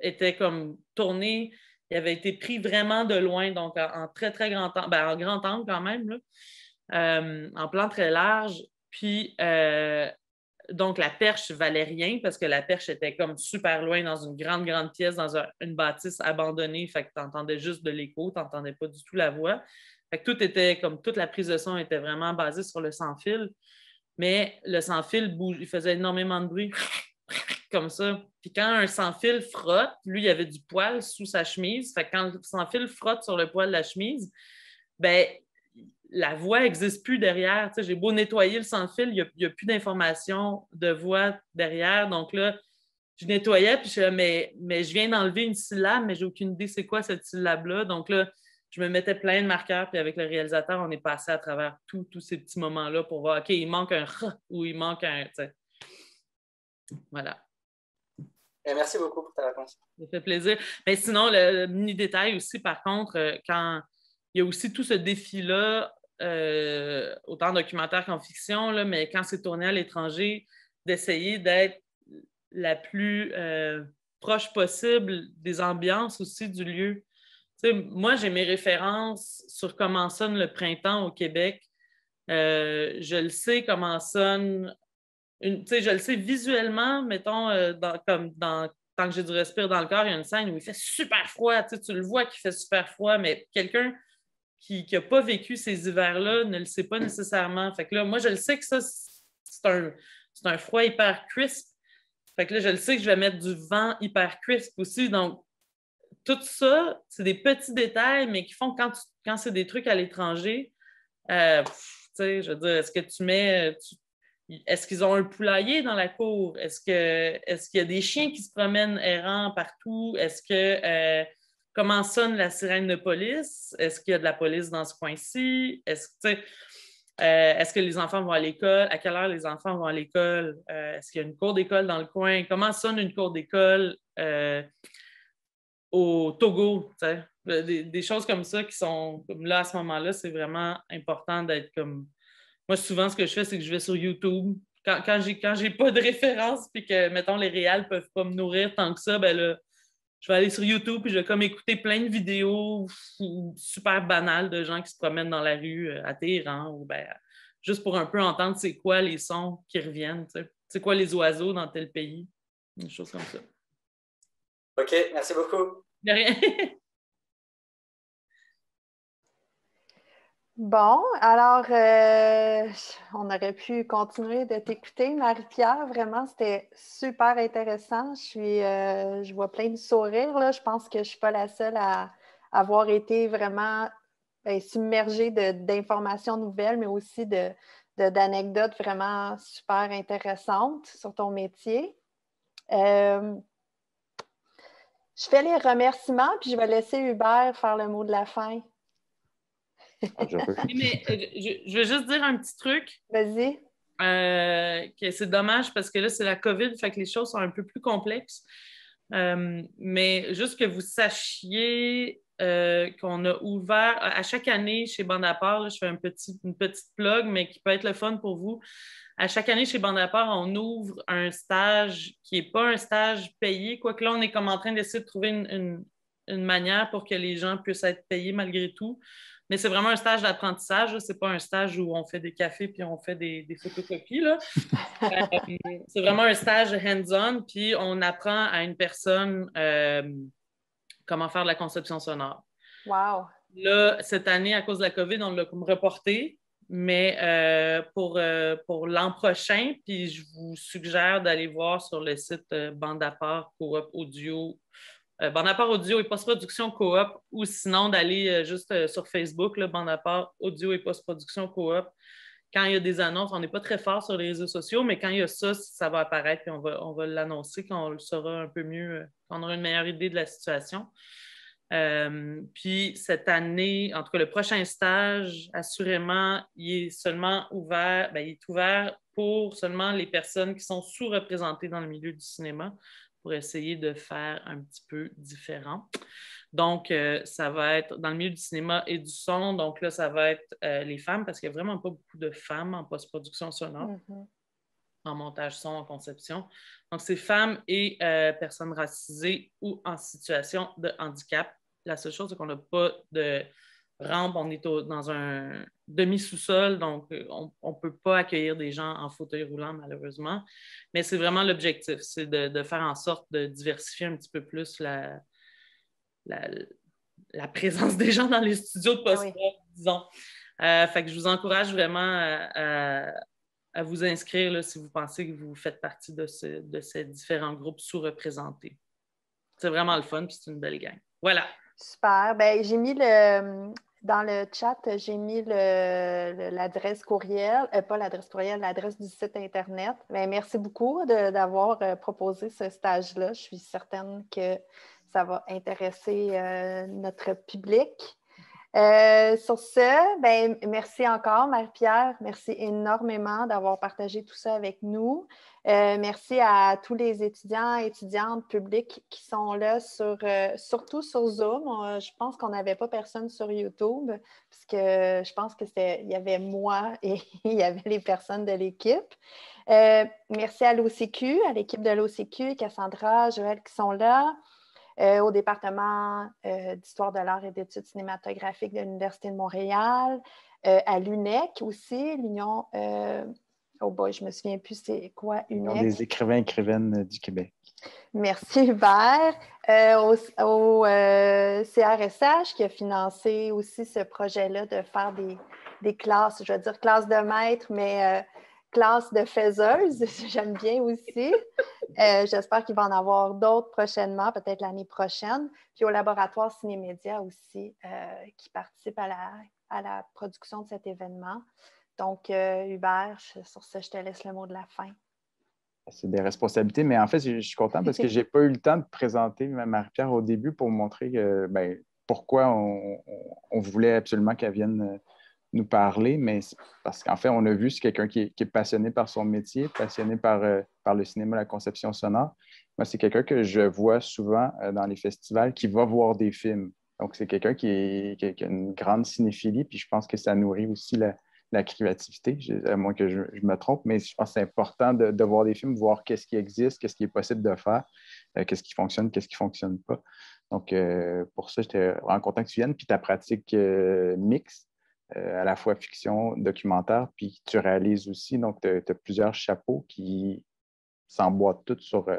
été comme tourné, il avait été pris vraiment de loin, donc en, très très grand temps, ben, en grand angle quand même, euh, en plan très large, puis donc la perche valait rien parce que la perche était comme super loin dans une grande grande pièce, dans une bâtisse abandonnée, fait que tu entendais juste de l'écho, tu n'entendais pas du tout la voix, fait que tout était comme toute la prise de son était vraiment basée sur le sans-fil. Mais le sans-fil il faisait énormément de bruit comme ça. Puis quand un sans-fil frotte, lui, il y avait du poil sous sa chemise. Fait que quand le sans-fil frotte sur le poil de la chemise, ben la voix n'existe plus derrière. Tu sais, j'ai beau nettoyer le sans-fil, il n'y a, plus d'informations de voix derrière. Donc là, je nettoyais, puis je mais, mais je viens d'enlever une syllabe, mais j'ai aucune idée c'est quoi cette syllabe-là. Donc là, je me mettais plein de marqueurs, puis avec le réalisateur, on est passé à travers tous ces petits moments-là pour voir, OK, il manque un ou il manque un. Voilà. Ben, merci beaucoup pour ta réponse. Ça fait plaisir. Mais sinon, le, mini détail aussi, par contre, euh, quand il y a aussi tout ce défi-là, euh, autant documentaire qu'en fiction, là, mais quand c'est tourné à l'étranger, d'essayer d'être la plus euh, proche possible des ambiances aussi du lieu moi, j'ai mes références sur comment sonne le printemps au Québec. Euh, je le sais comment sonne. je le sais visuellement, mettons, euh, comme dans Tant que j'ai du respire dans le corps, il y a une scène où il fait super froid. Tu le vois qu'il fait super froid, mais quelqu'un qui n'a pas vécu ces hivers-là ne le sait pas nécessairement. Fait que là, moi, je le sais que ça, c'est un, froid hyper crisp. Fait que là, je le sais que je vais mettre du vent hyper crisp aussi. Donc, tout ça, c'est des petits détails, mais qui font quand, c'est des trucs à l'étranger, euh, je veux dire, est-ce que tu mets. est-ce qu'ils ont un poulailler dans la cour? Est-ce que est-ce qu'il y a des chiens qui se promènent errants partout? Est-ce que euh, comment sonne la sirène de police? Est-ce qu'il y a de la police dans ce coin-ci? Est-ce euh, que les enfants vont à l'école? À quelle heure les enfants vont à l'école? est-ce qu'il y a une cour d'école dans le coin? Comment sonne une cour d'école? au Togo, des, des, choses comme ça qui sont comme là à ce moment-là, c'est vraiment important d'être comme. Moi, souvent, ce que je fais, c'est que je vais sur YouTube. Quand, quand j'ai quand j'ai pas de référence, puis que, mettons, les réals peuvent pas me nourrir tant que ça, ben je vais aller sur YouTube et je vais comme écouter plein de vidéos super banales de gens qui se promènent dans la rue euh, à Téhéran ou ben, juste pour un peu entendre c'est quoi les sons qui reviennent, c'est quoi les oiseaux dans tel pays, des choses comme ça. Ok, merci beaucoup. De rien. Bon, alors, euh, on aurait pu continuer de t'écouter, Marie-Pierre. Vraiment, c'était super intéressant. Je, suis, euh, je vois plein de sourires. Là. Je pense que je ne suis pas la seule à avoir été vraiment ben, submergée d'informations nouvelles, mais aussi de, d'anecdotes vraiment super intéressantes sur ton métier. Euh, je fais les remerciements, puis je vais laisser Hubert faire le mot de la fin. Ah, mais, euh, je, veux juste dire un petit truc. Vas-y. Euh, c'est dommage parce que là, c'est la COVID, fait que les choses sont un peu plus complexes. Euh, mais juste que vous sachiez euh, qu'on a ouvert à chaque année chez Bande je fais une petite plug, mais qui peut être le fun pour vous. À chaque année chez Bande on ouvre un stage qui n'est pas un stage payé, quoique là, on est comme en train d'essayer de trouver une, manière pour que les gens puissent être payés malgré tout. Mais c'est vraiment un stage d'apprentissage. Ce n'est pas un stage où on fait des cafés puis on fait des, photocopies. Euh, c'est vraiment un stage hands-on, puis on apprend à une personne. Euh, comment faire de la conception sonore. Wow! Là, cette année, à cause de la COVID, on l'a comme reporté, mais euh, pour, euh, pour l'an prochain, puis je vous suggère d'aller voir sur le site euh, Bandapart Bande à Coop Audio, Bande à Audio et Post-Production Coop, ou sinon d'aller juste sur Facebook, le Bande à Audio et Post-Production Coop quand il y a des annonces, on n'est pas très fort sur les réseaux sociaux, mais quand il y a ça, ça va apparaître et on va, l'annoncer quand on le saura un peu mieux, euh, qu'on aura une meilleure idée de la situation. Euh, puis cette année, en tout cas, le prochain stage, assurément, il est seulement ouvert, ben, il est ouvert pour seulement les personnes qui sont sous-représentées dans le milieu du cinéma pour essayer de faire un petit peu différent. Donc, euh, ça va être dans le milieu du cinéma et du son. Donc là, ça va être euh, les femmes parce qu'il n'y a vraiment pas beaucoup de femmes en post-production sonore, mm-hmm. en montage son, en conception. Donc, c'est femmes et euh, personnes racisées ou en situation de handicap. La seule chose, c'est qu'on n'a pas de rampe, on est dans un demi-sous-sol, donc on ne peut pas accueillir des gens en fauteuil roulant, malheureusement. Mais c'est vraiment l'objectif, c'est de, faire en sorte de diversifier un petit peu plus la, la, présence des gens dans les studios de ah post disons. Euh, fait que je vous encourage vraiment à, vous inscrire si vous pensez que vous faites partie de, ces différents groupes sous-représentés. C'est vraiment le fun, puis c'est une belle gang. Voilà. Super. Ben, j'ai mis le, dans le chat, j'ai mis l'adresse courriel, euh, pas l'adresse courriel, l'adresse du site Internet. ben merci beaucoup d'avoir euh, proposé ce stage-là. Je suis certaine que ça va intéresser euh, notre public. Euh, sur ce, ben, merci encore, Marie-Pierre. Merci énormément d'avoir partagé tout ça avec nous. Euh, merci à tous les étudiants étudiantes publics qui sont là, sur, surtout sur Zoom. je pense qu'on n'avait pas personne sur YouTube, puisque je pense qu'il y avait moi et il y avait les personnes de l'équipe. merci à l'OCQ, à l'équipe de l'OCQ, Cassandra, Joël qui sont là. Euh, au département euh, d'histoire de l'art et d'études cinématographiques de l'Université de Montréal, euh, à l'UNEC aussi, l'Union. oh boy, je me souviens plus c'est quoi UNEC? L'Union des écrivains et écrivaines du Québec. Merci Hubert. au, CRSH qui a financé aussi ce projet-là de faire des, classes, je veux dire classes de maître, mais classe de faiseuse. J'aime bien aussi. Euh, j'espère qu'il va en avoir d'autres prochainement, peut-être l'année prochaine. Puis au laboratoire Cinémédia aussi, euh, qui participe à la, à la, production de cet événement. Donc, euh, Hubert, sur ce, je te laisse le mot de la fin. C'est des responsabilités, mais en fait, je, suis content parce que je n'ai pas eu le temps de présenter Marie-Pierre au début pour montrer ben, pourquoi on, voulait absolument qu'elle vienne nous parler, mais parce qu'en fait, on a vu, c'est quelqu'un qui, est passionné par son métier, passionné par, euh, par le cinéma, la conception sonore. Moi, c'est quelqu'un que je vois souvent euh, dans les festivals qui va voir des films. Donc, c'est quelqu'un qui, a une grande cinéphilie, puis je pense que ça nourrit aussi la, créativité, à moins que je, me trompe, mais je pense que c'est important de, voir des films, voir qu'est-ce qui existe, qu'est-ce qui est possible de faire, euh, qu'est-ce qui fonctionne, qu'est-ce qui ne fonctionne pas. Donc, pour ça, j'étais en content que tu viennes. Puis ta pratique mixte, euh, à la fois fiction, documentaire, puis tu réalises aussi. Donc, tu as, plusieurs chapeaux qui s'emboîtent toutes sur, euh,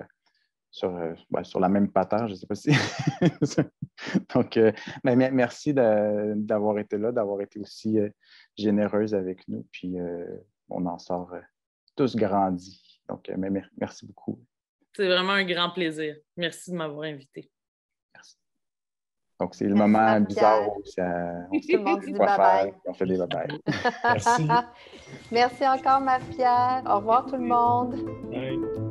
euh, ben, sur, la même patère, je ne sais pas si. Donc, ben, merci d'avoir été là, d'avoir été aussi généreuse avec nous, puis on en sort tous grandis. Donc, merci beaucoup. C'est vraiment un grand plaisir. Merci de m'avoir invité. Donc, c'est le moment bizarre où ça, on se demande bye bye. on fait des bye Merci. Merci encore, marc Pierre. Au revoir, tout le monde. Bye.